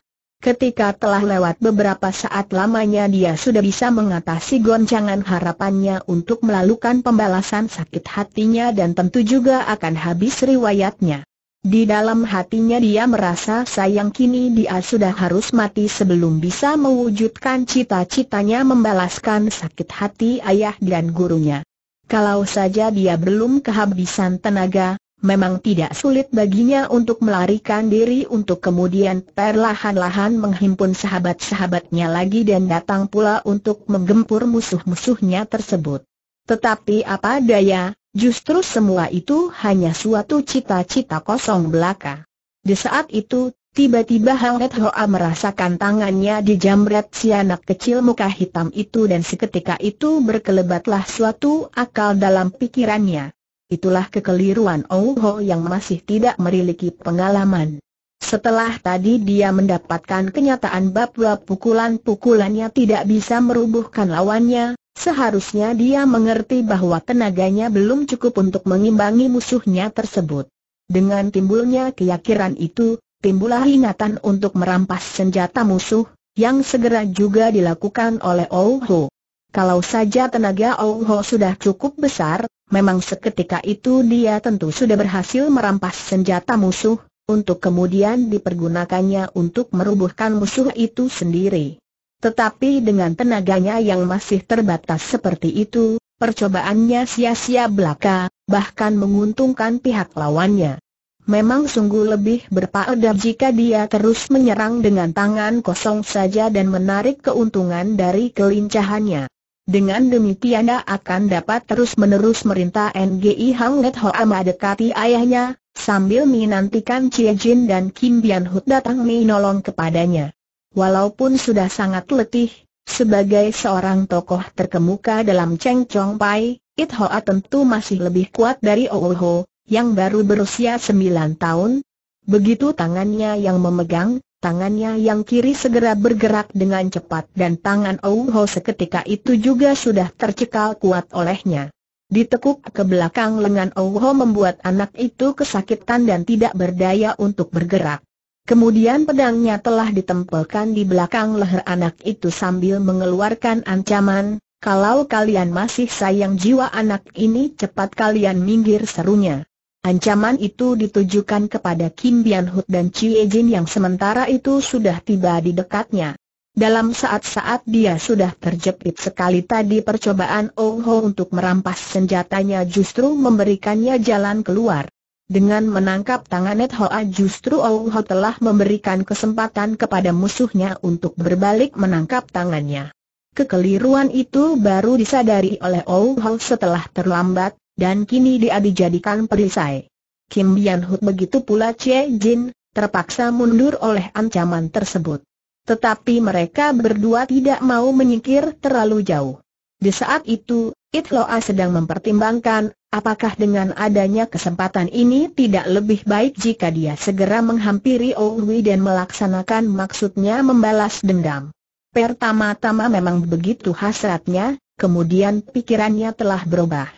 Ketika telah lewat beberapa saat lamanya dia sudah bisa mengatasi goncangan harapannya untuk melalukan pembalasan sakit hatinya dan tentu juga akan habis riwayatnya. Di dalam hatinya dia merasa sayang kini dia sudah harus mati sebelum bisa mewujudkan cita-citanya membalaskan sakit hati ayah dan gurunya. Kalau saja dia belum kehabisan tenaga, memang tidak sulit baginya untuk melarikan diri untuk kemudian perlahan-lahan menghimpun sahabat-sahabatnya lagi dan datang pula untuk menggempur musuh-musuhnya tersebut. Tetapi apa daya, Justru semua itu hanya suatu cita-cita kosong belaka. Di saat itu, tiba-tiba Hang Red Hoa merasakan tangannya dijamret si anak kecil muka hitam itu dan seketika itu berkelebatlah suatu akal dalam pikirannya. Itulah kekeliruan Oh Ho yang masih tidak memiliki pengalaman. Setelah tadi dia mendapatkan kenyataan bahwa pukulan-pukulannya tidak bisa merubuhkan lawannya, Seharusnya dia mengerti bahwa tenaganya belum cukup untuk mengimbangi musuhnya tersebut. Dengan timbulnya keyakinan itu, timbullah ingatan untuk merampas senjata musuh, yang segera juga dilakukan oleh Oh Kalau saja tenaga Oh sudah cukup besar, memang seketika itu dia tentu sudah berhasil merampas senjata musuh, untuk kemudian dipergunakannya untuk merubuhkan musuh itu sendiri. Tetapi dengan tenaganya yang masih terbatas seperti itu, percobaannya sia-sia belaka, bahkan menguntungkan pihak lawannya. Memang sungguh lebih berpaedah jika dia terus menyerang dengan tangan kosong saja dan menarik keuntungan dari kelincahannya. Dengan demikian dia akan dapat terus-menerus merintah NGI Hang Ho Hoa mendekati ayahnya, sambil menantikan Cie Jin dan Kim Bian Hut datang menolong kepadanya. Walaupun sudah sangat letih, sebagai seorang tokoh terkemuka dalam Cheng Chong Pai, It Hoa tentu masih lebih kuat dari Ho, yang baru berusia sembilan tahun. Begitu tangannya yang memegang, tangannya yang kiri segera bergerak dengan cepat dan tangan Ho seketika itu juga sudah tercekal kuat olehnya. Ditekuk ke belakang lengan Ho membuat anak itu kesakitan dan tidak berdaya untuk bergerak. Kemudian pedangnya telah ditempelkan di belakang leher anak itu sambil mengeluarkan ancaman, kalau kalian masih sayang jiwa anak ini cepat kalian minggir serunya. Ancaman itu ditujukan kepada Kim Bian Hut dan Chie Jin yang sementara itu sudah tiba di dekatnya. Dalam saat-saat dia sudah terjepit sekali tadi percobaan Oh Ho untuk merampas senjatanya justru memberikannya jalan keluar. Dengan menangkap tangan Net Hoa justru Ho telah memberikan kesempatan kepada musuhnya untuk berbalik menangkap tangannya. Kekeliruan itu baru disadari oleh Ho setelah terlambat, dan kini dia dijadikan perisai. Kim Bian begitu pula Che Jin, terpaksa mundur oleh ancaman tersebut. Tetapi mereka berdua tidak mau menyingkir terlalu jauh. Di saat itu, Itloa sedang mempertimbangkan, apakah dengan adanya kesempatan ini tidak lebih baik jika dia segera menghampiri Ongwi dan melaksanakan maksudnya membalas dendam. Pertama-tama memang begitu hasratnya, kemudian pikirannya telah berubah.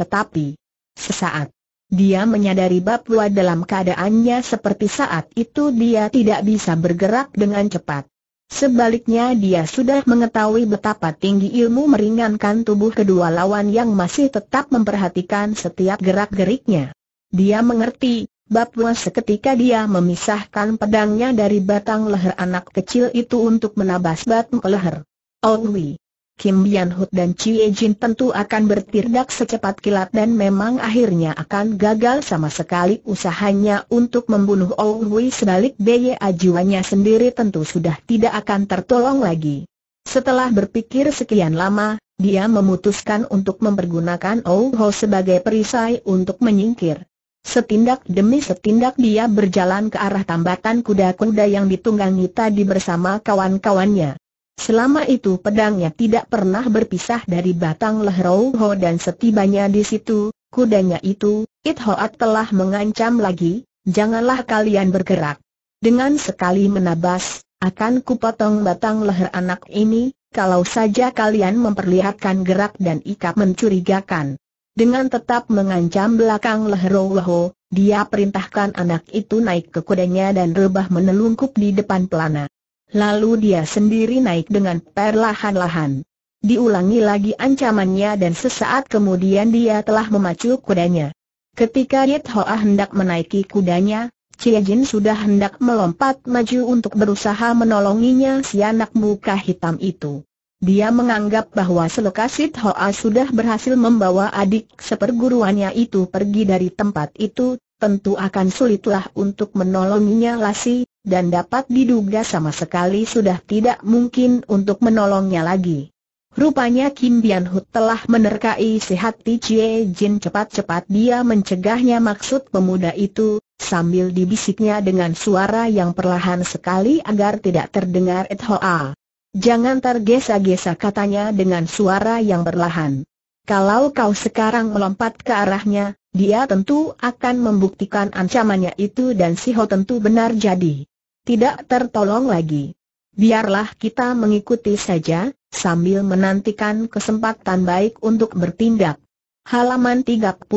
Tetapi, sesaat, dia menyadari Bapua dalam keadaannya seperti saat itu dia tidak bisa bergerak dengan cepat. Sebaliknya dia sudah mengetahui betapa tinggi ilmu meringankan tubuh kedua lawan yang masih tetap memperhatikan setiap gerak-geriknya. Dia mengerti, bahwa seketika dia memisahkan pedangnya dari batang leher anak kecil itu untuk menabas batu ke leher. Owi, Kim Yan Hut dan Chie Jin tentu akan bertindak secepat kilat dan memang akhirnya akan gagal sama sekali usahanya untuk membunuh Ou Hui sebalik biaya ajuannya sendiri tentu sudah tidak akan tertolong lagi. Setelah berpikir sekian lama, dia memutuskan untuk mempergunakan Ou Ho sebagai perisai untuk menyingkir. Setindak demi setindak dia berjalan ke arah tambatan kuda-kuda yang ditunggangi tadi bersama kawan-kawannya. Selama itu pedangnya tidak pernah berpisah dari batang leher Ho dan setibanya di situ, kudanya itu, It Hoat telah mengancam lagi, janganlah kalian bergerak. Dengan sekali menabas, akan kupotong batang leher anak ini, kalau saja kalian memperlihatkan gerak dan ikat mencurigakan. Dengan tetap mengancam belakang leher Ho, dia perintahkan anak itu naik ke kudanya dan rebah menelungkup di depan pelana. Lalu dia sendiri naik dengan perlahan-lahan. Diulangi lagi ancamannya dan sesaat kemudian dia telah memacu kudanya. Ketika Yit Hoa ah hendak menaiki kudanya, Cie Jin sudah hendak melompat maju untuk berusaha menolonginya si anak muka hitam itu. Dia menganggap bahwa selokasit Hoa ah sudah berhasil membawa adik seperguruannya itu pergi dari tempat itu, tentu akan sulitlah untuk menolonginya Lasi, dan dapat diduga sama sekali sudah tidak mungkin untuk menolongnya lagi. Rupanya Kim Bian Hu telah menerkai si hati Chie Jin cepat-cepat dia mencegahnya maksud pemuda itu, sambil dibisiknya dengan suara yang perlahan sekali agar tidak terdengar Et Hoa. Jangan tergesa-gesa katanya dengan suara yang berlahan. Kalau kau sekarang melompat ke arahnya, dia tentu akan membuktikan ancamannya itu dan si Ho tentu benar jadi tidak tertolong lagi. Biarlah kita mengikuti saja, sambil menantikan kesempatan baik untuk bertindak. Halaman 39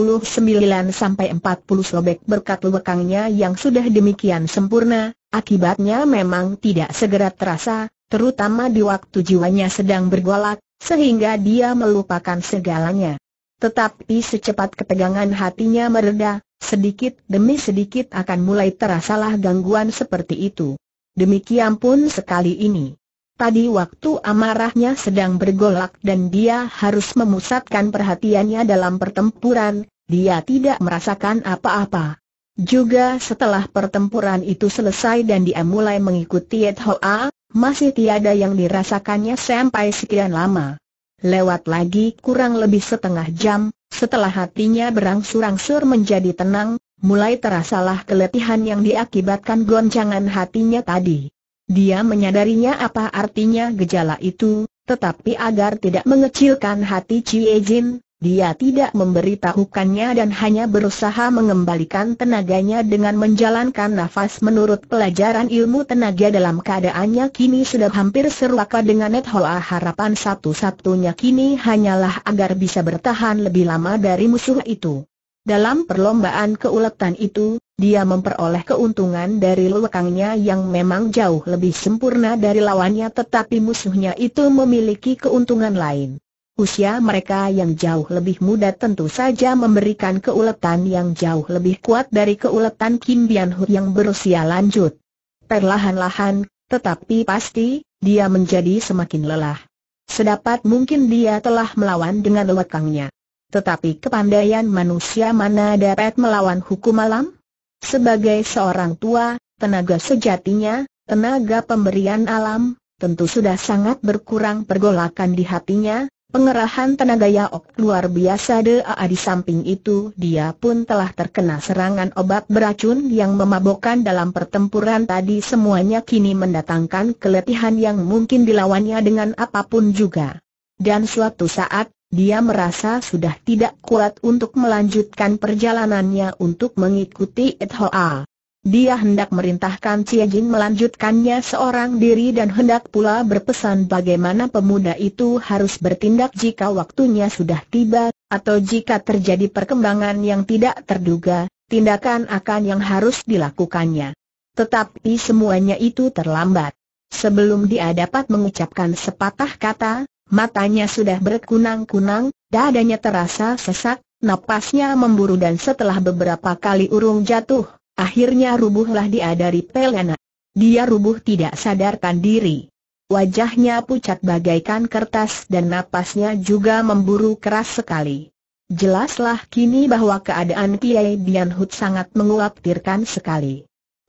sampai 40 sobek berkat lubangnya yang sudah demikian sempurna, akibatnya memang tidak segera terasa, terutama di waktu jiwanya sedang bergolak, sehingga dia melupakan segalanya. Tetapi secepat ketegangan hatinya mereda, sedikit demi sedikit akan mulai terasalah gangguan seperti itu. Demikian pun sekali ini. Tadi waktu amarahnya sedang bergolak dan dia harus memusatkan perhatiannya dalam pertempuran, dia tidak merasakan apa-apa. Juga setelah pertempuran itu selesai dan dia mulai mengikuti Yed Hoa, masih tiada yang dirasakannya sampai sekian lama. Lewat lagi kurang lebih setengah jam, setelah hatinya berangsur-angsur menjadi tenang, mulai terasalah keletihan yang diakibatkan goncangan hatinya tadi. Dia menyadarinya apa artinya gejala itu, tetapi agar tidak mengecilkan hati Cie Jin, dia tidak memberitahukannya dan hanya berusaha mengembalikan tenaganya dengan menjalankan nafas menurut pelajaran ilmu tenaga dalam keadaannya kini sudah hampir seruaka dengan Nethola harapan satu-satunya kini hanyalah agar bisa bertahan lebih lama dari musuh itu. Dalam perlombaan keuletan itu, dia memperoleh keuntungan dari lekangnya yang memang jauh lebih sempurna dari lawannya tetapi musuhnya itu memiliki keuntungan lain. Usia mereka yang jauh lebih muda tentu saja memberikan keuletan yang jauh lebih kuat dari keuletan Kim Bian Hu yang berusia lanjut. Perlahan-lahan, tetapi pasti, dia menjadi semakin lelah. Sedapat mungkin dia telah melawan dengan lekangnya. Tetapi kepandaian manusia mana dapat melawan hukum alam? Sebagai seorang tua, tenaga sejatinya, tenaga pemberian alam, tentu sudah sangat berkurang pergolakan di hatinya, Pengerahan tenaga Yaok luar biasa dea di samping itu dia pun telah terkena serangan obat beracun yang memabokkan dalam pertempuran tadi semuanya kini mendatangkan keletihan yang mungkin dilawannya dengan apapun juga. Dan suatu saat, dia merasa sudah tidak kuat untuk melanjutkan perjalanannya untuk mengikuti Et dia hendak merintahkan Cie Jin melanjutkannya seorang diri dan hendak pula berpesan bagaimana pemuda itu harus bertindak jika waktunya sudah tiba, atau jika terjadi perkembangan yang tidak terduga, tindakan akan yang harus dilakukannya. Tetapi semuanya itu terlambat. Sebelum dia dapat mengucapkan sepatah kata, matanya sudah berkunang-kunang, dadanya terasa sesak, napasnya memburu dan setelah beberapa kali urung jatuh, Akhirnya rubuhlah dia dari pelena. Dia rubuh tidak sadarkan diri. Wajahnya pucat bagaikan kertas dan napasnya juga memburu keras sekali. Jelaslah kini bahwa keadaan Kiai Dian Hut sangat mengkhawatirkan sekali.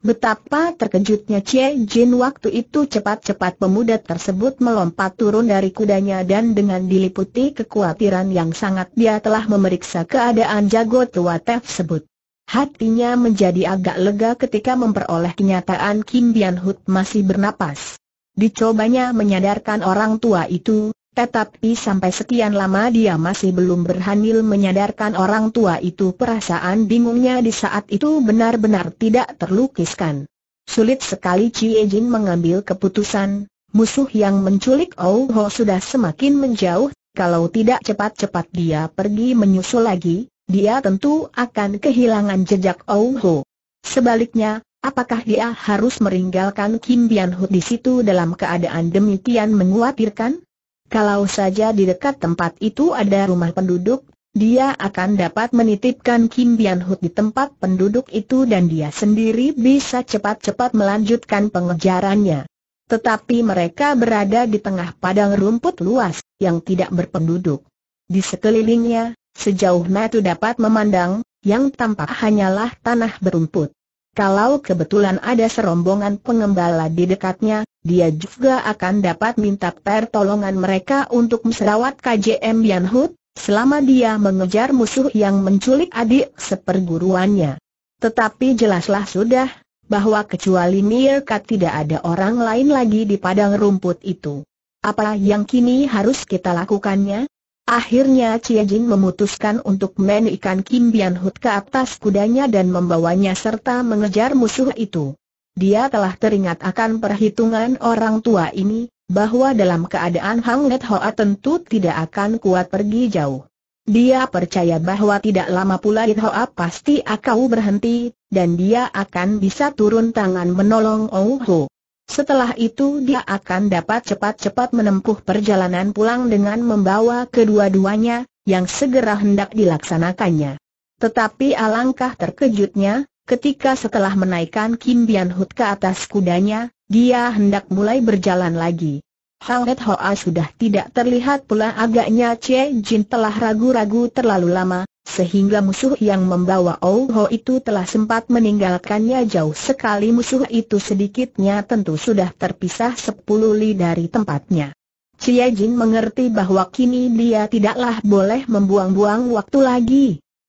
Betapa terkejutnya Cie Jin waktu itu cepat-cepat pemuda tersebut melompat turun dari kudanya dan dengan diliputi kekhawatiran yang sangat dia telah memeriksa keadaan jago tua tersebut. Hatinya menjadi agak lega ketika memperoleh kenyataan Kim Bian Hut masih bernapas. Dicobanya menyadarkan orang tua itu, tetapi sampai sekian lama dia masih belum berhasil menyadarkan orang tua itu perasaan bingungnya di saat itu benar-benar tidak terlukiskan. Sulit sekali Chie Jin mengambil keputusan, musuh yang menculik Ou oh Ho sudah semakin menjauh, kalau tidak cepat-cepat dia pergi menyusul lagi, dia tentu akan kehilangan jejak Ou Ho. Sebaliknya, apakah dia harus meninggalkan Kim Bian Ho di situ dalam keadaan demikian menguatirkan? Kalau saja di dekat tempat itu ada rumah penduduk, dia akan dapat menitipkan Kim Bian Ho di tempat penduduk itu dan dia sendiri bisa cepat-cepat melanjutkan pengejarannya. Tetapi mereka berada di tengah padang rumput luas, yang tidak berpenduduk. Di sekelilingnya, Sejauh mata dapat memandang, yang tampak hanyalah tanah berumput. Kalau kebetulan ada serombongan pengembala di dekatnya, dia juga akan dapat minta pertolongan mereka untuk meserawat KJM Yan selama dia mengejar musuh yang menculik adik seperguruannya. Tetapi jelaslah sudah, bahwa kecuali Mirkat tidak ada orang lain lagi di padang rumput itu. Apa yang kini harus kita lakukannya? Akhirnya Cie Jin memutuskan untuk menikan Kim Bian Hut ke atas kudanya dan membawanya serta mengejar musuh itu. Dia telah teringat akan perhitungan orang tua ini, bahwa dalam keadaan Hang Net Hoa tentu tidak akan kuat pergi jauh. Dia percaya bahwa tidak lama pula It Hoa pasti akan berhenti, dan dia akan bisa turun tangan menolong Ong Ho. Setelah itu dia akan dapat cepat-cepat menempuh perjalanan pulang dengan membawa kedua-duanya, yang segera hendak dilaksanakannya. Tetapi alangkah terkejutnya, ketika setelah menaikkan Kim Bian Hut ke atas kudanya, dia hendak mulai berjalan lagi. Hang Hauet Hoa sudah tidak terlihat pula agaknya Che Jin telah ragu-ragu terlalu lama, sehingga musuh yang membawa Oh Ho itu telah sempat meninggalkannya jauh sekali musuh itu sedikitnya tentu sudah terpisah sepuluh li dari tempatnya. Che Jin mengerti bahwa kini dia tidaklah boleh membuang-buang waktu lagi.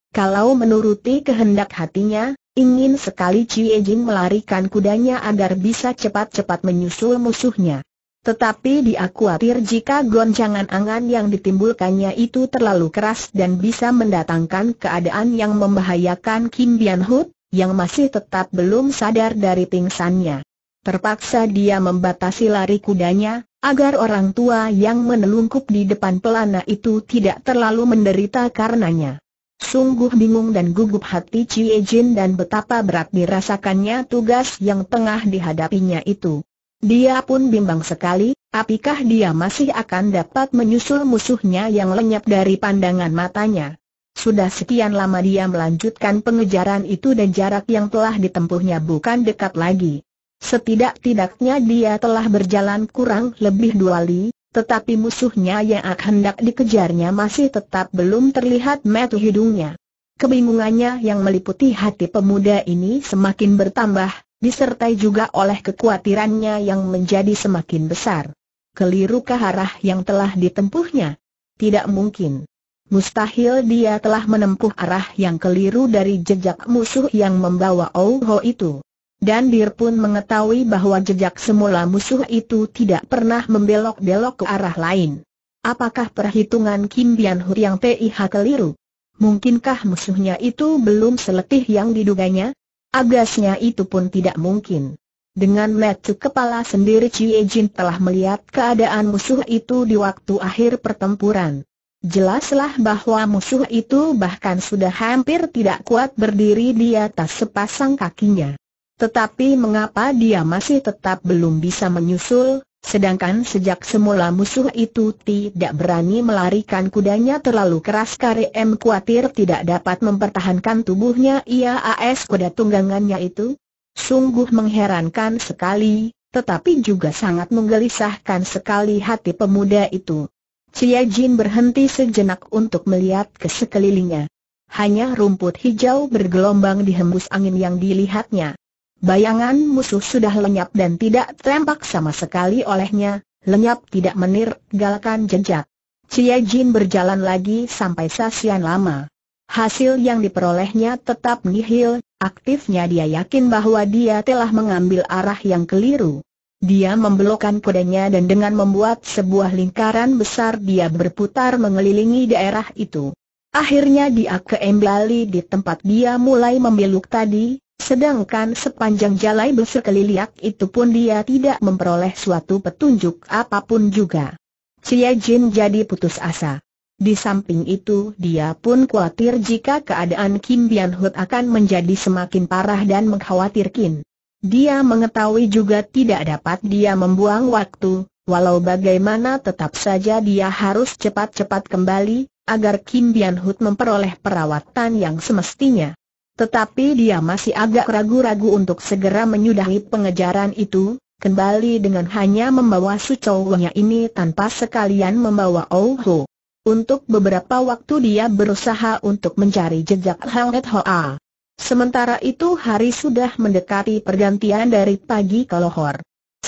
Kalau menuruti kehendak hatinya, ingin sekali Cie Jin melarikan kudanya agar bisa cepat-cepat menyusul musuhnya. Tetapi dia khawatir jika goncangan angan yang ditimbulkannya itu terlalu keras dan bisa mendatangkan keadaan yang membahayakan Kim Bian Hood, yang masih tetap belum sadar dari pingsannya. Terpaksa dia membatasi lari kudanya, agar orang tua yang menelungkup di depan pelana itu tidak terlalu menderita karenanya. Sungguh bingung dan gugup hati Cie Jin dan betapa berat dirasakannya tugas yang tengah dihadapinya itu. Dia pun bimbang sekali, apakah dia masih akan dapat menyusul musuhnya yang lenyap dari pandangan matanya. Sudah sekian lama dia melanjutkan pengejaran itu dan jarak yang telah ditempuhnya bukan dekat lagi. Setidak-tidaknya dia telah berjalan kurang lebih dua li, tetapi musuhnya yang hendak dikejarnya masih tetap belum terlihat metu hidungnya. Kebingungannya yang meliputi hati pemuda ini semakin bertambah, disertai juga oleh kekuatirannya yang menjadi semakin besar. Kelirukah arah yang telah ditempuhnya? Tidak mungkin. Mustahil dia telah menempuh arah yang keliru dari jejak musuh yang membawa Ouho itu. Dan Dir pun mengetahui bahwa jejak semula musuh itu tidak pernah membelok-belok ke arah lain. Apakah perhitungan Kim Bian Hu yang PIH keliru? Mungkinkah musuhnya itu belum seletih yang diduganya? Agasnya itu pun tidak mungkin. Dengan metu kepala sendiri Cie Jin telah melihat keadaan musuh itu di waktu akhir pertempuran. Jelaslah bahwa musuh itu bahkan sudah hampir tidak kuat berdiri di atas sepasang kakinya. Tetapi mengapa dia masih tetap belum bisa menyusul, Sedangkan sejak semula musuh itu tidak berani melarikan kudanya terlalu keras M khawatir tidak dapat mempertahankan tubuhnya ia AS kuda tunggangannya itu. Sungguh mengherankan sekali, tetapi juga sangat menggelisahkan sekali hati pemuda itu. Cia Jin berhenti sejenak untuk melihat ke sekelilingnya. Hanya rumput hijau bergelombang dihembus angin yang dilihatnya. Bayangan musuh sudah lenyap dan tidak terempak sama sekali olehnya, lenyap tidak menir, galakan jejak. Cia Jin berjalan lagi sampai sasian lama. Hasil yang diperolehnya tetap nihil, aktifnya dia yakin bahwa dia telah mengambil arah yang keliru. Dia membelokkan kudanya dan dengan membuat sebuah lingkaran besar dia berputar mengelilingi daerah itu. Akhirnya dia kembali di tempat dia mulai membeluk tadi, Sedangkan sepanjang jalai Keliliak itu pun dia tidak memperoleh suatu petunjuk apapun juga. Cia Jin jadi putus asa. Di samping itu dia pun khawatir jika keadaan Kim Bian Hood akan menjadi semakin parah dan mengkhawatirkan. Dia mengetahui juga tidak dapat dia membuang waktu, walau bagaimana tetap saja dia harus cepat-cepat kembali, agar Kim Bian Hood memperoleh perawatan yang semestinya. Tetapi dia masih agak ragu-ragu untuk segera menyudahi pengejaran itu, kembali dengan hanya membawa sucowanya ini tanpa sekalian membawa Oh Ho. Untuk beberapa waktu dia berusaha untuk mencari jejak Hang Et Hoa. Sementara itu hari sudah mendekati pergantian dari pagi ke lohor.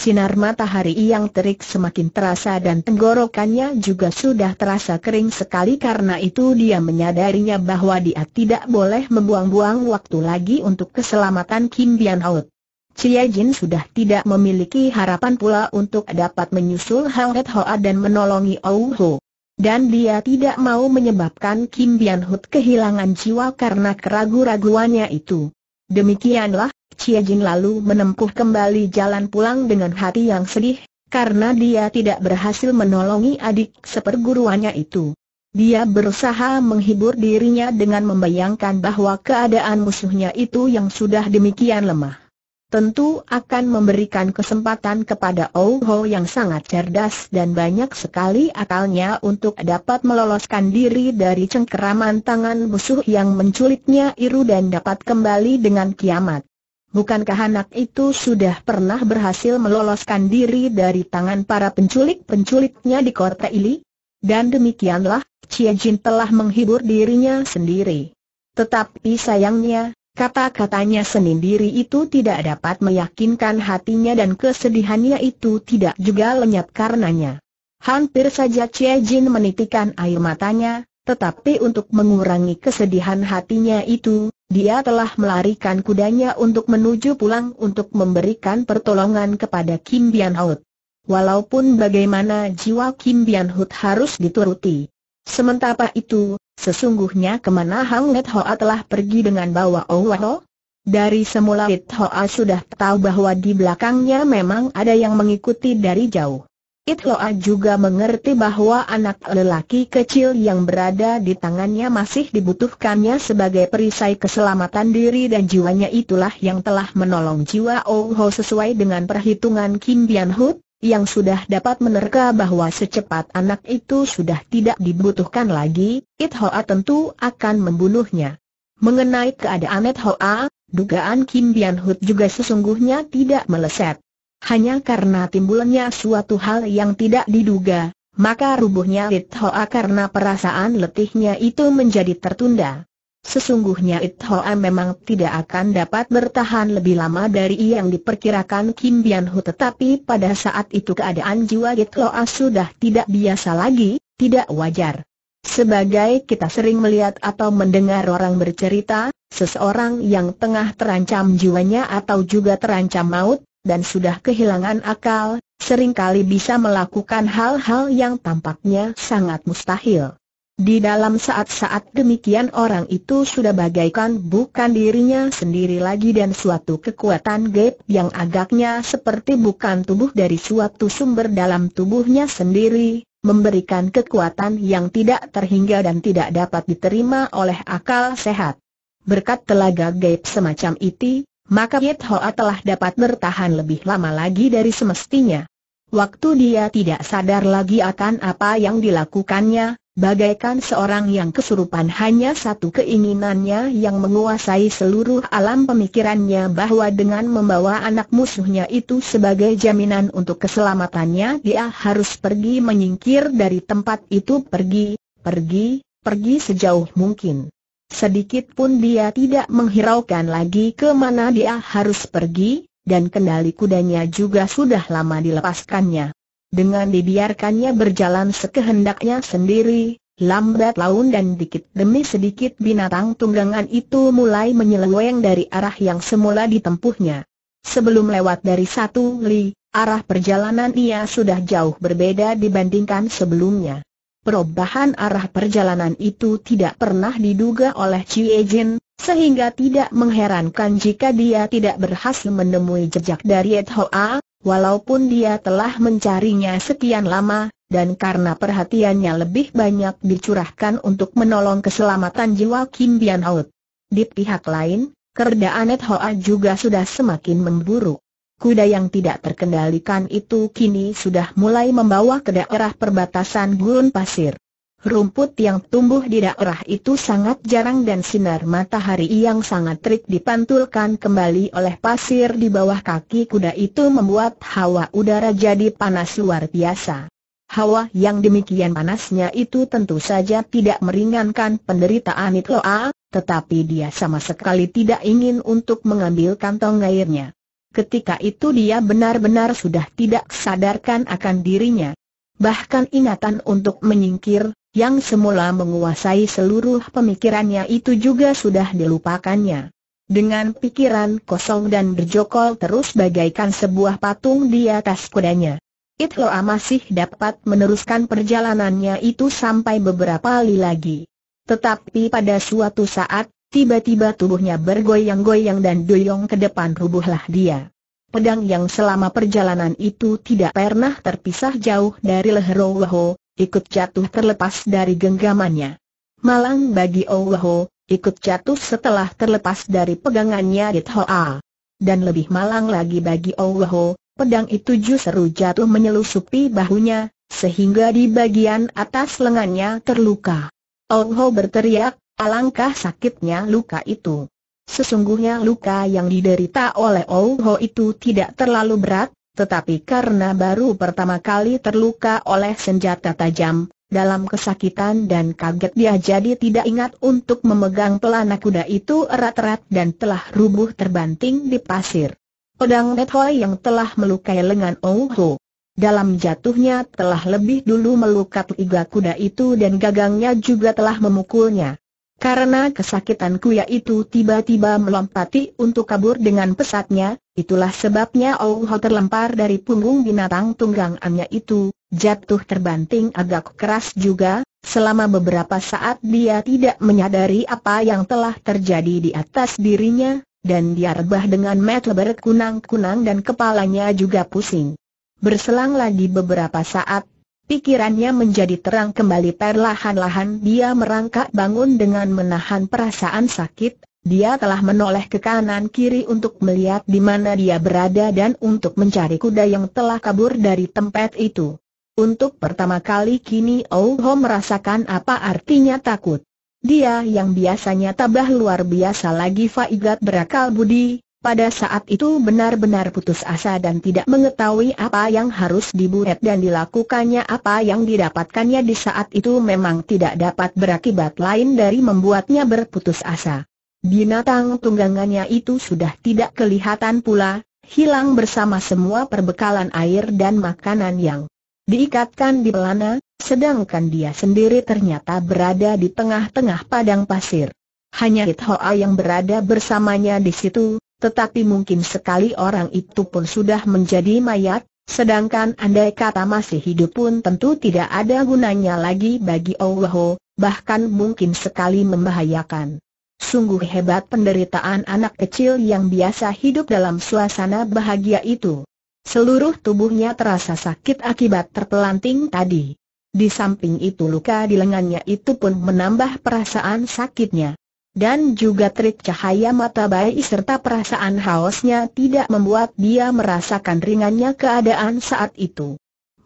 Sinar matahari yang terik semakin terasa dan tenggorokannya juga sudah terasa kering sekali karena itu dia menyadarinya bahwa dia tidak boleh membuang-buang waktu lagi untuk keselamatan Kim Bian Hout. Cia Jin sudah tidak memiliki harapan pula untuk dapat menyusul Hang Het Hoa dan menolongi Ou Ho. Dan dia tidak mau menyebabkan Kim Bian Hout kehilangan jiwa karena keraguan raguannya itu. Demikianlah, Chia Jin lalu menempuh kembali jalan pulang dengan hati yang sedih, karena dia tidak berhasil menolongi adik seperguruannya itu. Dia berusaha menghibur dirinya dengan membayangkan bahwa keadaan musuhnya itu yang sudah demikian lemah tentu akan memberikan kesempatan kepada Oh yang sangat cerdas dan banyak sekali akalnya untuk dapat meloloskan diri dari cengkeraman tangan musuh yang menculiknya Iru dan dapat kembali dengan kiamat. Bukankah anak itu sudah pernah berhasil meloloskan diri dari tangan para penculik-penculiknya di kota Ili? Dan demikianlah, Chia Jin telah menghibur dirinya sendiri. Tetapi sayangnya, Kata-katanya sendiri itu tidak dapat meyakinkan hatinya dan kesedihannya itu tidak juga lenyap karenanya. Hampir saja Cie Jin menitikan air matanya, tetapi untuk mengurangi kesedihan hatinya itu, dia telah melarikan kudanya untuk menuju pulang untuk memberikan pertolongan kepada Kim Bian Hout. Walaupun bagaimana jiwa Kim Bian Hout harus dituruti. Sementara itu, sesungguhnya kemana Hang Net Hoa telah pergi dengan bawa Owaho? Dari semula It Hoa sudah tahu bahwa di belakangnya memang ada yang mengikuti dari jauh. It Hoa juga mengerti bahwa anak lelaki kecil yang berada di tangannya masih dibutuhkannya sebagai perisai keselamatan diri dan jiwanya itulah yang telah menolong jiwa Oho sesuai dengan perhitungan Kim Bian Hood, yang sudah dapat menerka bahwa secepat anak itu sudah tidak dibutuhkan lagi, It Hoa tentu akan membunuhnya. Mengenai keadaan It Hoa, dugaan Kim Bian Hut juga sesungguhnya tidak meleset. Hanya karena timbulnya suatu hal yang tidak diduga, maka rubuhnya It Hoa karena perasaan letihnya itu menjadi tertunda. Sesungguhnya It Hoa memang tidak akan dapat bertahan lebih lama dari yang diperkirakan Kim Bian Hu tetapi pada saat itu keadaan jiwa It Hoa sudah tidak biasa lagi, tidak wajar. Sebagai kita sering melihat atau mendengar orang bercerita, seseorang yang tengah terancam jiwanya atau juga terancam maut, dan sudah kehilangan akal, seringkali bisa melakukan hal-hal yang tampaknya sangat mustahil. Di dalam saat-saat demikian orang itu sudah bagaikan bukan dirinya sendiri lagi dan suatu kekuatan gaib yang agaknya seperti bukan tubuh dari suatu sumber dalam tubuhnya sendiri, memberikan kekuatan yang tidak terhingga dan tidak dapat diterima oleh akal sehat. Berkat telaga gaib semacam itu, maka Yit Hoa telah dapat bertahan lebih lama lagi dari semestinya. Waktu dia tidak sadar lagi akan apa yang dilakukannya, Bagaikan seorang yang kesurupan hanya satu keinginannya yang menguasai seluruh alam pemikirannya bahwa dengan membawa anak musuhnya itu sebagai jaminan untuk keselamatannya dia harus pergi menyingkir dari tempat itu pergi, pergi, pergi sejauh mungkin. Sedikit pun dia tidak menghiraukan lagi ke mana dia harus pergi, dan kendali kudanya juga sudah lama dilepaskannya. Dengan dibiarkannya berjalan sekehendaknya sendiri, lambat laun dan dikit demi sedikit binatang tunggangan itu mulai menyeleweng dari arah yang semula ditempuhnya. Sebelum lewat dari satu li, arah perjalanan ia sudah jauh berbeda dibandingkan sebelumnya. Perubahan arah perjalanan itu tidak pernah diduga oleh Chi Jin, sehingga tidak mengherankan jika dia tidak berhasil menemui jejak dari Ed Hoa, Walaupun dia telah mencarinya sekian lama, dan karena perhatiannya lebih banyak dicurahkan untuk menolong keselamatan jiwa Kim Bian Out. Di pihak lain, kerda Anet Hoa juga sudah semakin memburuk. Kuda yang tidak terkendalikan itu kini sudah mulai membawa ke daerah perbatasan gurun pasir. Rumput yang tumbuh di daerah itu sangat jarang dan sinar matahari yang sangat terik dipantulkan kembali oleh pasir di bawah kaki kuda itu membuat hawa udara jadi panas luar biasa. Hawa yang demikian panasnya itu tentu saja tidak meringankan penderitaan Itloa, tetapi dia sama sekali tidak ingin untuk mengambil kantong airnya. Ketika itu dia benar-benar sudah tidak sadarkan akan dirinya. Bahkan ingatan untuk menyingkir yang semula menguasai seluruh pemikirannya itu juga sudah dilupakannya. Dengan pikiran kosong dan berjokol terus bagaikan sebuah patung di atas kudanya. Itloa masih dapat meneruskan perjalanannya itu sampai beberapa kali lagi. Tetapi pada suatu saat, tiba-tiba tubuhnya bergoyang-goyang dan doyong ke depan rubuhlah dia. Pedang yang selama perjalanan itu tidak pernah terpisah jauh dari leher Waho, ikut jatuh terlepas dari genggamannya. Malang bagi Owaho, ikut jatuh setelah terlepas dari pegangannya It Hoa. Dan lebih malang lagi bagi Owaho, pedang itu justru jatuh menyelusupi bahunya, sehingga di bagian atas lengannya terluka. Owaho berteriak, alangkah sakitnya luka itu. Sesungguhnya luka yang diderita oleh Oho itu tidak terlalu berat, tetapi karena baru pertama kali terluka oleh senjata tajam, dalam kesakitan dan kaget dia jadi tidak ingat untuk memegang pelana kuda itu erat-erat dan telah rubuh terbanting di pasir. Pedang Nethoi yang telah melukai lengan Ouho. Dalam jatuhnya telah lebih dulu melukat iga kuda itu dan gagangnya juga telah memukulnya. Karena kesakitanku yaitu tiba-tiba melompati untuk kabur dengan pesatnya, itulah sebabnya Oh hau terlempar dari punggung binatang tunggangannya itu, jatuh terbanting agak keras juga, selama beberapa saat dia tidak menyadari apa yang telah terjadi di atas dirinya, dan dia rebah dengan mata berkunang-kunang dan kepalanya juga pusing. Berselang lagi beberapa saat, Pikirannya menjadi terang kembali perlahan-lahan dia merangkak bangun dengan menahan perasaan sakit, dia telah menoleh ke kanan-kiri untuk melihat di mana dia berada dan untuk mencari kuda yang telah kabur dari tempat itu. Untuk pertama kali kini Oh merasakan apa artinya takut. Dia yang biasanya tabah luar biasa lagi faigat berakal budi, pada saat itu benar-benar putus asa dan tidak mengetahui apa yang harus dibuat dan dilakukannya apa yang didapatkannya di saat itu memang tidak dapat berakibat lain dari membuatnya berputus asa. Binatang tunggangannya itu sudah tidak kelihatan pula, hilang bersama semua perbekalan air dan makanan yang diikatkan di belana, sedangkan dia sendiri ternyata berada di tengah-tengah padang pasir. Hanya Hit Hoa yang berada bersamanya di situ, tetapi mungkin sekali orang itu pun sudah menjadi mayat, sedangkan andai kata masih hidup pun tentu tidak ada gunanya lagi bagi Allah, bahkan mungkin sekali membahayakan. Sungguh hebat penderitaan anak kecil yang biasa hidup dalam suasana bahagia itu. Seluruh tubuhnya terasa sakit akibat terpelanting tadi. Di samping itu luka di lengannya itu pun menambah perasaan sakitnya dan juga trik cahaya mata bayi serta perasaan hausnya tidak membuat dia merasakan ringannya keadaan saat itu.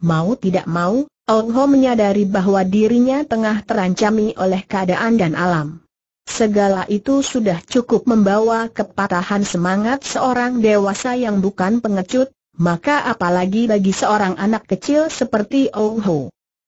Mau tidak mau, Ong Ho menyadari bahwa dirinya tengah terancami oleh keadaan dan alam. Segala itu sudah cukup membawa kepatahan semangat seorang dewasa yang bukan pengecut, maka apalagi bagi seorang anak kecil seperti Ong Ho.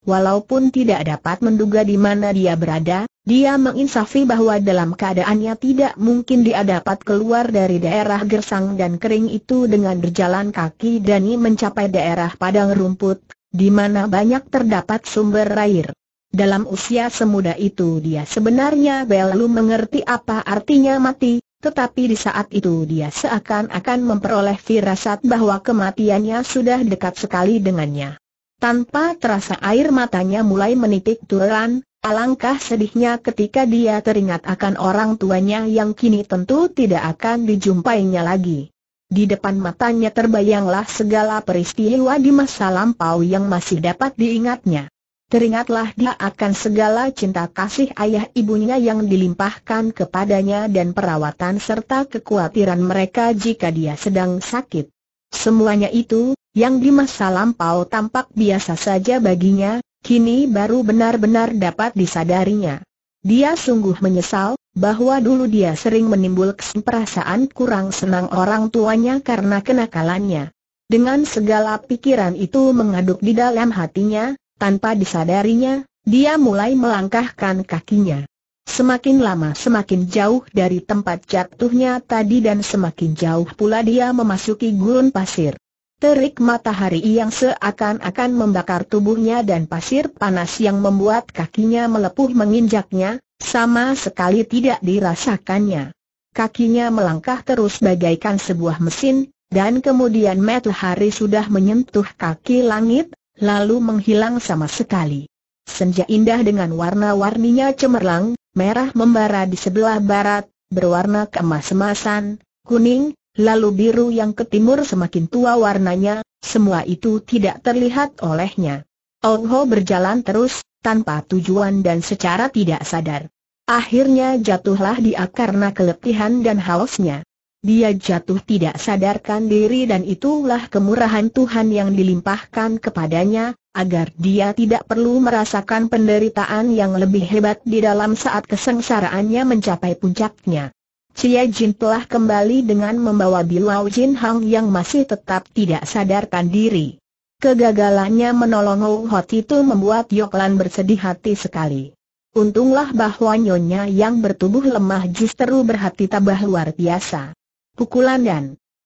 Walaupun tidak dapat menduga di mana dia berada, dia menginsafi bahwa dalam keadaannya tidak mungkin dia dapat keluar dari daerah gersang dan kering itu dengan berjalan kaki dan mencapai daerah padang rumput, di mana banyak terdapat sumber air. Dalam usia semuda itu dia sebenarnya belum mengerti apa artinya mati, tetapi di saat itu dia seakan-akan memperoleh firasat bahwa kematiannya sudah dekat sekali dengannya. Tanpa terasa air matanya mulai menitik turun. Alangkah sedihnya ketika dia teringat akan orang tuanya yang kini tentu tidak akan dijumpainya lagi. Di depan matanya terbayanglah segala peristiwa di masa lampau yang masih dapat diingatnya. Teringatlah dia akan segala cinta kasih ayah ibunya yang dilimpahkan kepadanya dan perawatan serta kekhawatiran mereka jika dia sedang sakit. Semuanya itu, yang di masa lampau tampak biasa saja baginya, kini baru benar-benar dapat disadarinya. Dia sungguh menyesal, bahwa dulu dia sering menimbulkan perasaan kurang senang orang tuanya karena kenakalannya. Dengan segala pikiran itu mengaduk di dalam hatinya, tanpa disadarinya, dia mulai melangkahkan kakinya. Semakin lama semakin jauh dari tempat jatuhnya tadi dan semakin jauh pula dia memasuki gurun pasir. Terik matahari yang seakan-akan membakar tubuhnya dan pasir panas yang membuat kakinya melepuh menginjaknya, sama sekali tidak dirasakannya. Kakinya melangkah terus bagaikan sebuah mesin, dan kemudian matahari sudah menyentuh kaki langit, lalu menghilang sama sekali. Senja indah dengan warna-warninya cemerlang, merah membara di sebelah barat, berwarna keemas-emasan, kuning, lalu biru yang ke timur semakin tua warnanya, semua itu tidak terlihat olehnya. Ong oh Ho berjalan terus, tanpa tujuan dan secara tidak sadar. Akhirnya jatuhlah dia karena keletihan dan hausnya. Dia jatuh tidak sadarkan diri dan itulah kemurahan Tuhan yang dilimpahkan kepadanya, agar dia tidak perlu merasakan penderitaan yang lebih hebat di dalam saat kesengsaraannya mencapai puncaknya. Cia Jin telah kembali dengan membawa Bilao Jin Hang yang masih tetap tidak sadarkan diri. Kegagalannya menolong Hou Hot itu membuat Yoklan bersedih hati sekali. Untunglah bahwa nyonya yang bertubuh lemah justru berhati tabah luar biasa. Pukulan dan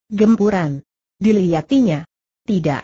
gempuran. Dilihatinya. Tidak.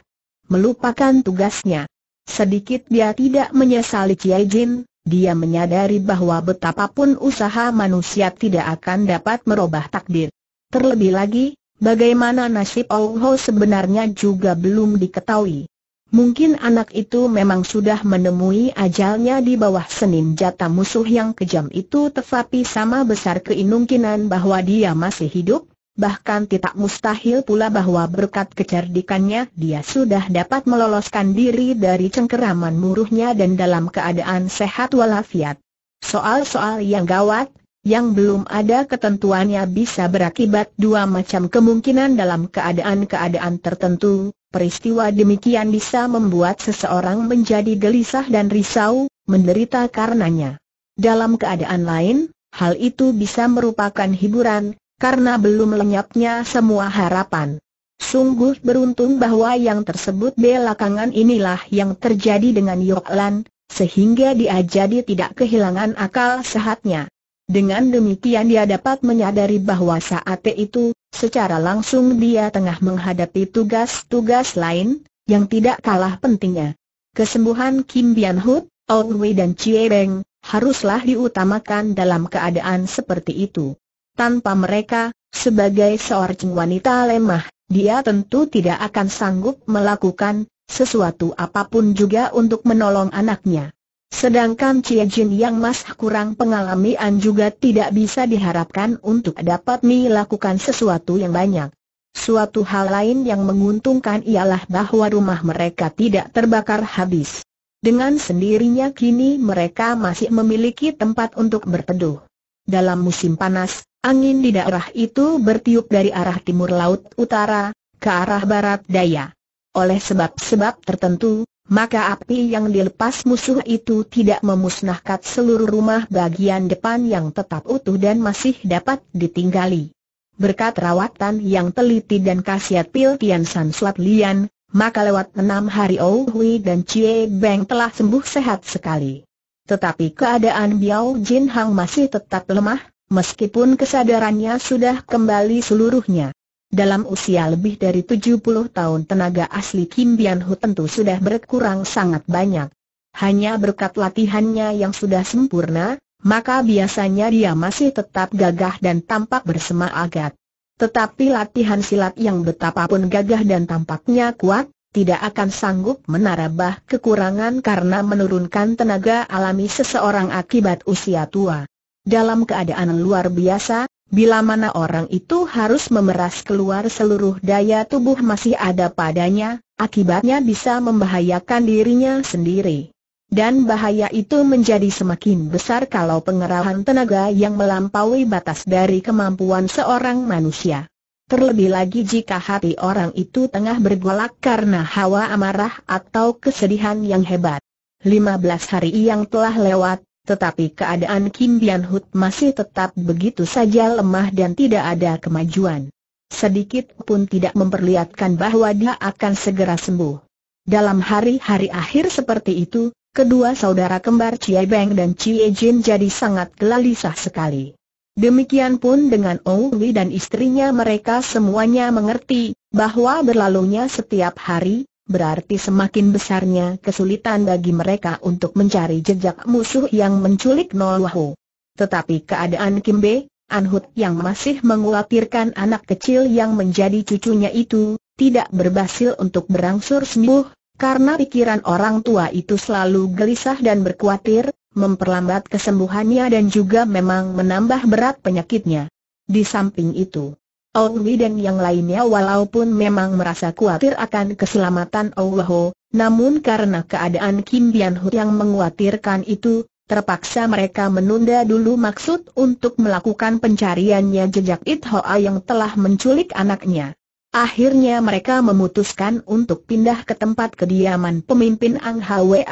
Melupakan tugasnya. Sedikit dia tidak menyesali Chia Jin, dia menyadari bahwa betapapun usaha manusia tidak akan dapat merubah takdir. Terlebih lagi, bagaimana nasib Ouho sebenarnya juga belum diketahui. Mungkin anak itu memang sudah menemui ajalnya di bawah senin jata musuh yang kejam itu tetapi sama besar keinungkinan bahwa dia masih hidup, bahkan tidak mustahil pula bahwa berkat kecerdikannya dia sudah dapat meloloskan diri dari cengkeraman muruhnya dan dalam keadaan sehat walafiat. Soal-soal yang gawat, yang belum ada ketentuannya bisa berakibat dua macam kemungkinan dalam keadaan-keadaan tertentu, Peristiwa demikian bisa membuat seseorang menjadi gelisah dan risau, menderita karenanya. Dalam keadaan lain, hal itu bisa merupakan hiburan, karena belum lenyapnya semua harapan. Sungguh beruntung bahwa yang tersebut belakangan inilah yang terjadi dengan Yoklan, sehingga dia jadi tidak kehilangan akal sehatnya. Dengan demikian dia dapat menyadari bahwa saat itu, secara langsung dia tengah menghadapi tugas-tugas lain, yang tidak kalah pentingnya. Kesembuhan Kim Bian Hut, Ong Wei dan Chie Beng, haruslah diutamakan dalam keadaan seperti itu. Tanpa mereka, sebagai seorang wanita lemah, dia tentu tidak akan sanggup melakukan sesuatu apapun juga untuk menolong anaknya. Sedangkan Cia Jin yang masih kurang pengalaman juga tidak bisa diharapkan untuk dapat melakukan sesuatu yang banyak. Suatu hal lain yang menguntungkan ialah bahwa rumah mereka tidak terbakar habis. Dengan sendirinya kini mereka masih memiliki tempat untuk berteduh. Dalam musim panas, angin di daerah itu bertiup dari arah timur laut utara, ke arah barat daya. Oleh sebab-sebab tertentu, maka api yang dilepas musuh itu tidak memusnahkan seluruh rumah bagian depan yang tetap utuh dan masih dapat ditinggali. Berkat rawatan yang teliti dan khasiat Pil Tian San Suat Lian, maka lewat enam hari Ouhui dan Cie Beng telah sembuh sehat sekali. Tetapi keadaan Biao Jin Hang masih tetap lemah, meskipun kesadarannya sudah kembali seluruhnya. Dalam usia lebih dari 70 tahun tenaga asli Kim Bian Hu tentu sudah berkurang sangat banyak. Hanya berkat latihannya yang sudah sempurna, maka biasanya dia masih tetap gagah dan tampak bersemangat. Tetapi latihan silat yang betapapun gagah dan tampaknya kuat, tidak akan sanggup menarabah kekurangan karena menurunkan tenaga alami seseorang akibat usia tua. Dalam keadaan luar biasa, bila mana orang itu harus memeras keluar seluruh daya tubuh masih ada padanya, akibatnya bisa membahayakan dirinya sendiri. Dan bahaya itu menjadi semakin besar kalau pengerahan tenaga yang melampaui batas dari kemampuan seorang manusia. Terlebih lagi jika hati orang itu tengah bergolak karena hawa amarah atau kesedihan yang hebat. 15 hari yang telah lewat, tetapi keadaan Kim Bian Hut masih tetap begitu saja lemah dan tidak ada kemajuan. Sedikit pun tidak memperlihatkan bahwa dia akan segera sembuh. Dalam hari-hari akhir seperti itu, kedua saudara kembar Chie Beng dan Chie Jin jadi sangat gelisah sekali. Demikian pun dengan Ong Owi dan istrinya mereka semuanya mengerti, bahwa berlalunya setiap hari, berarti semakin besarnya kesulitan bagi mereka untuk mencari jejak musuh yang menculik Nol Wahu. Tetapi keadaan Kim Kimbe, Anhut yang masih menguatirkan anak kecil yang menjadi cucunya itu, tidak berhasil untuk berangsur sembuh, karena pikiran orang tua itu selalu gelisah dan berkuatir memperlambat kesembuhannya dan juga memang menambah berat penyakitnya. Di samping itu, Owi dan yang lainnya walaupun memang merasa khawatir akan keselamatan Allah, namun karena keadaan Kim Bian Hu yang menguatirkan itu, terpaksa mereka menunda dulu maksud untuk melakukan pencariannya jejak It Hoa yang telah menculik anaknya. Akhirnya mereka memutuskan untuk pindah ke tempat kediaman pemimpin Ang Hwe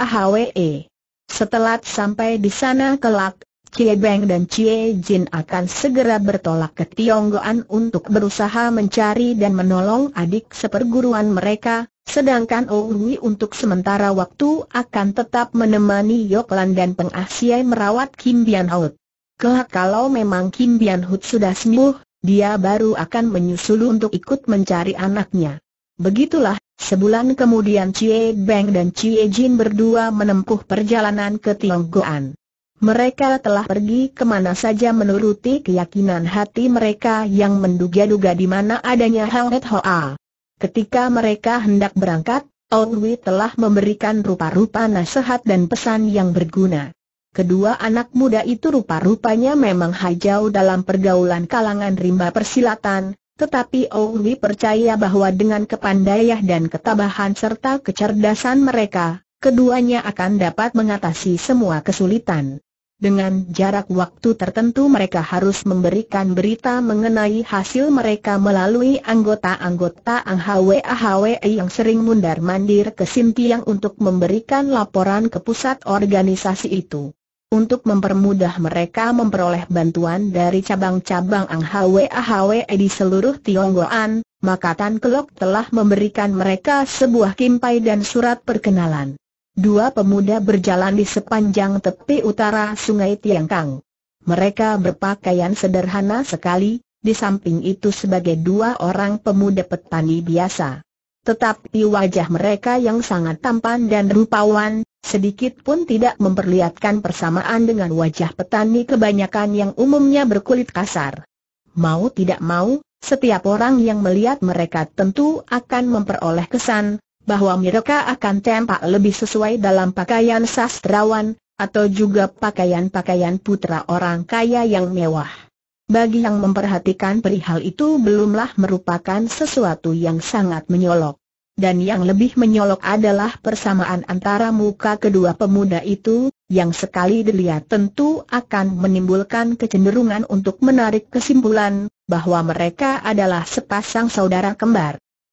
setelah sampai di sana kelak, Cie Beng dan Cie Jin akan segera bertolak ke Tionggoan untuk berusaha mencari dan menolong adik seperguruan mereka, sedangkan Owi untuk sementara waktu akan tetap menemani Yoklan dan Peng ah merawat Kim Bian Hout. Kelak kalau memang Kim Bian Hout sudah sembuh, dia baru akan menyusul untuk ikut mencari anaknya. Begitulah, sebulan kemudian Cie Beng dan Cie Jin berdua menempuh perjalanan ke Tionggoan. Mereka telah pergi kemana saja menuruti keyakinan hati mereka yang menduga-duga di mana adanya Hang Et Hoa. Ketika mereka hendak berangkat, Wei telah memberikan rupa-rupa nasihat dan pesan yang berguna. Kedua anak muda itu rupa-rupanya memang hajau dalam pergaulan kalangan rimba persilatan, tetapi Owi oh percaya bahwa dengan kepandaian dan ketabahan serta kecerdasan mereka, keduanya akan dapat mengatasi semua kesulitan. Dengan jarak waktu tertentu mereka harus memberikan berita mengenai hasil mereka melalui anggota-anggota AHW-AHW yang sering mundar-mandir ke Sintiang untuk memberikan laporan ke pusat organisasi itu untuk mempermudah mereka memperoleh bantuan dari cabang-cabang Ang Hwe Hwe di seluruh Tionggoan, maka Tan Kelok telah memberikan mereka sebuah kimpai dan surat perkenalan. Dua pemuda berjalan di sepanjang tepi utara sungai Tiangkang. Mereka berpakaian sederhana sekali, di samping itu sebagai dua orang pemuda petani biasa. Tetapi wajah mereka yang sangat tampan dan rupawan, sedikit pun tidak memperlihatkan persamaan dengan wajah petani kebanyakan yang umumnya berkulit kasar. Mau tidak mau, setiap orang yang melihat mereka tentu akan memperoleh kesan bahwa mereka akan tampak lebih sesuai dalam pakaian sastrawan, atau juga pakaian-pakaian putra orang kaya yang mewah. Bagi yang memperhatikan perihal itu belumlah merupakan sesuatu yang sangat menyolok. Dan yang lebih menyolok adalah persamaan antara muka kedua pemuda itu, yang sekali dilihat tentu akan menimbulkan kecenderungan untuk menarik kesimpulan, bahwa mereka adalah sepasang saudara kembar.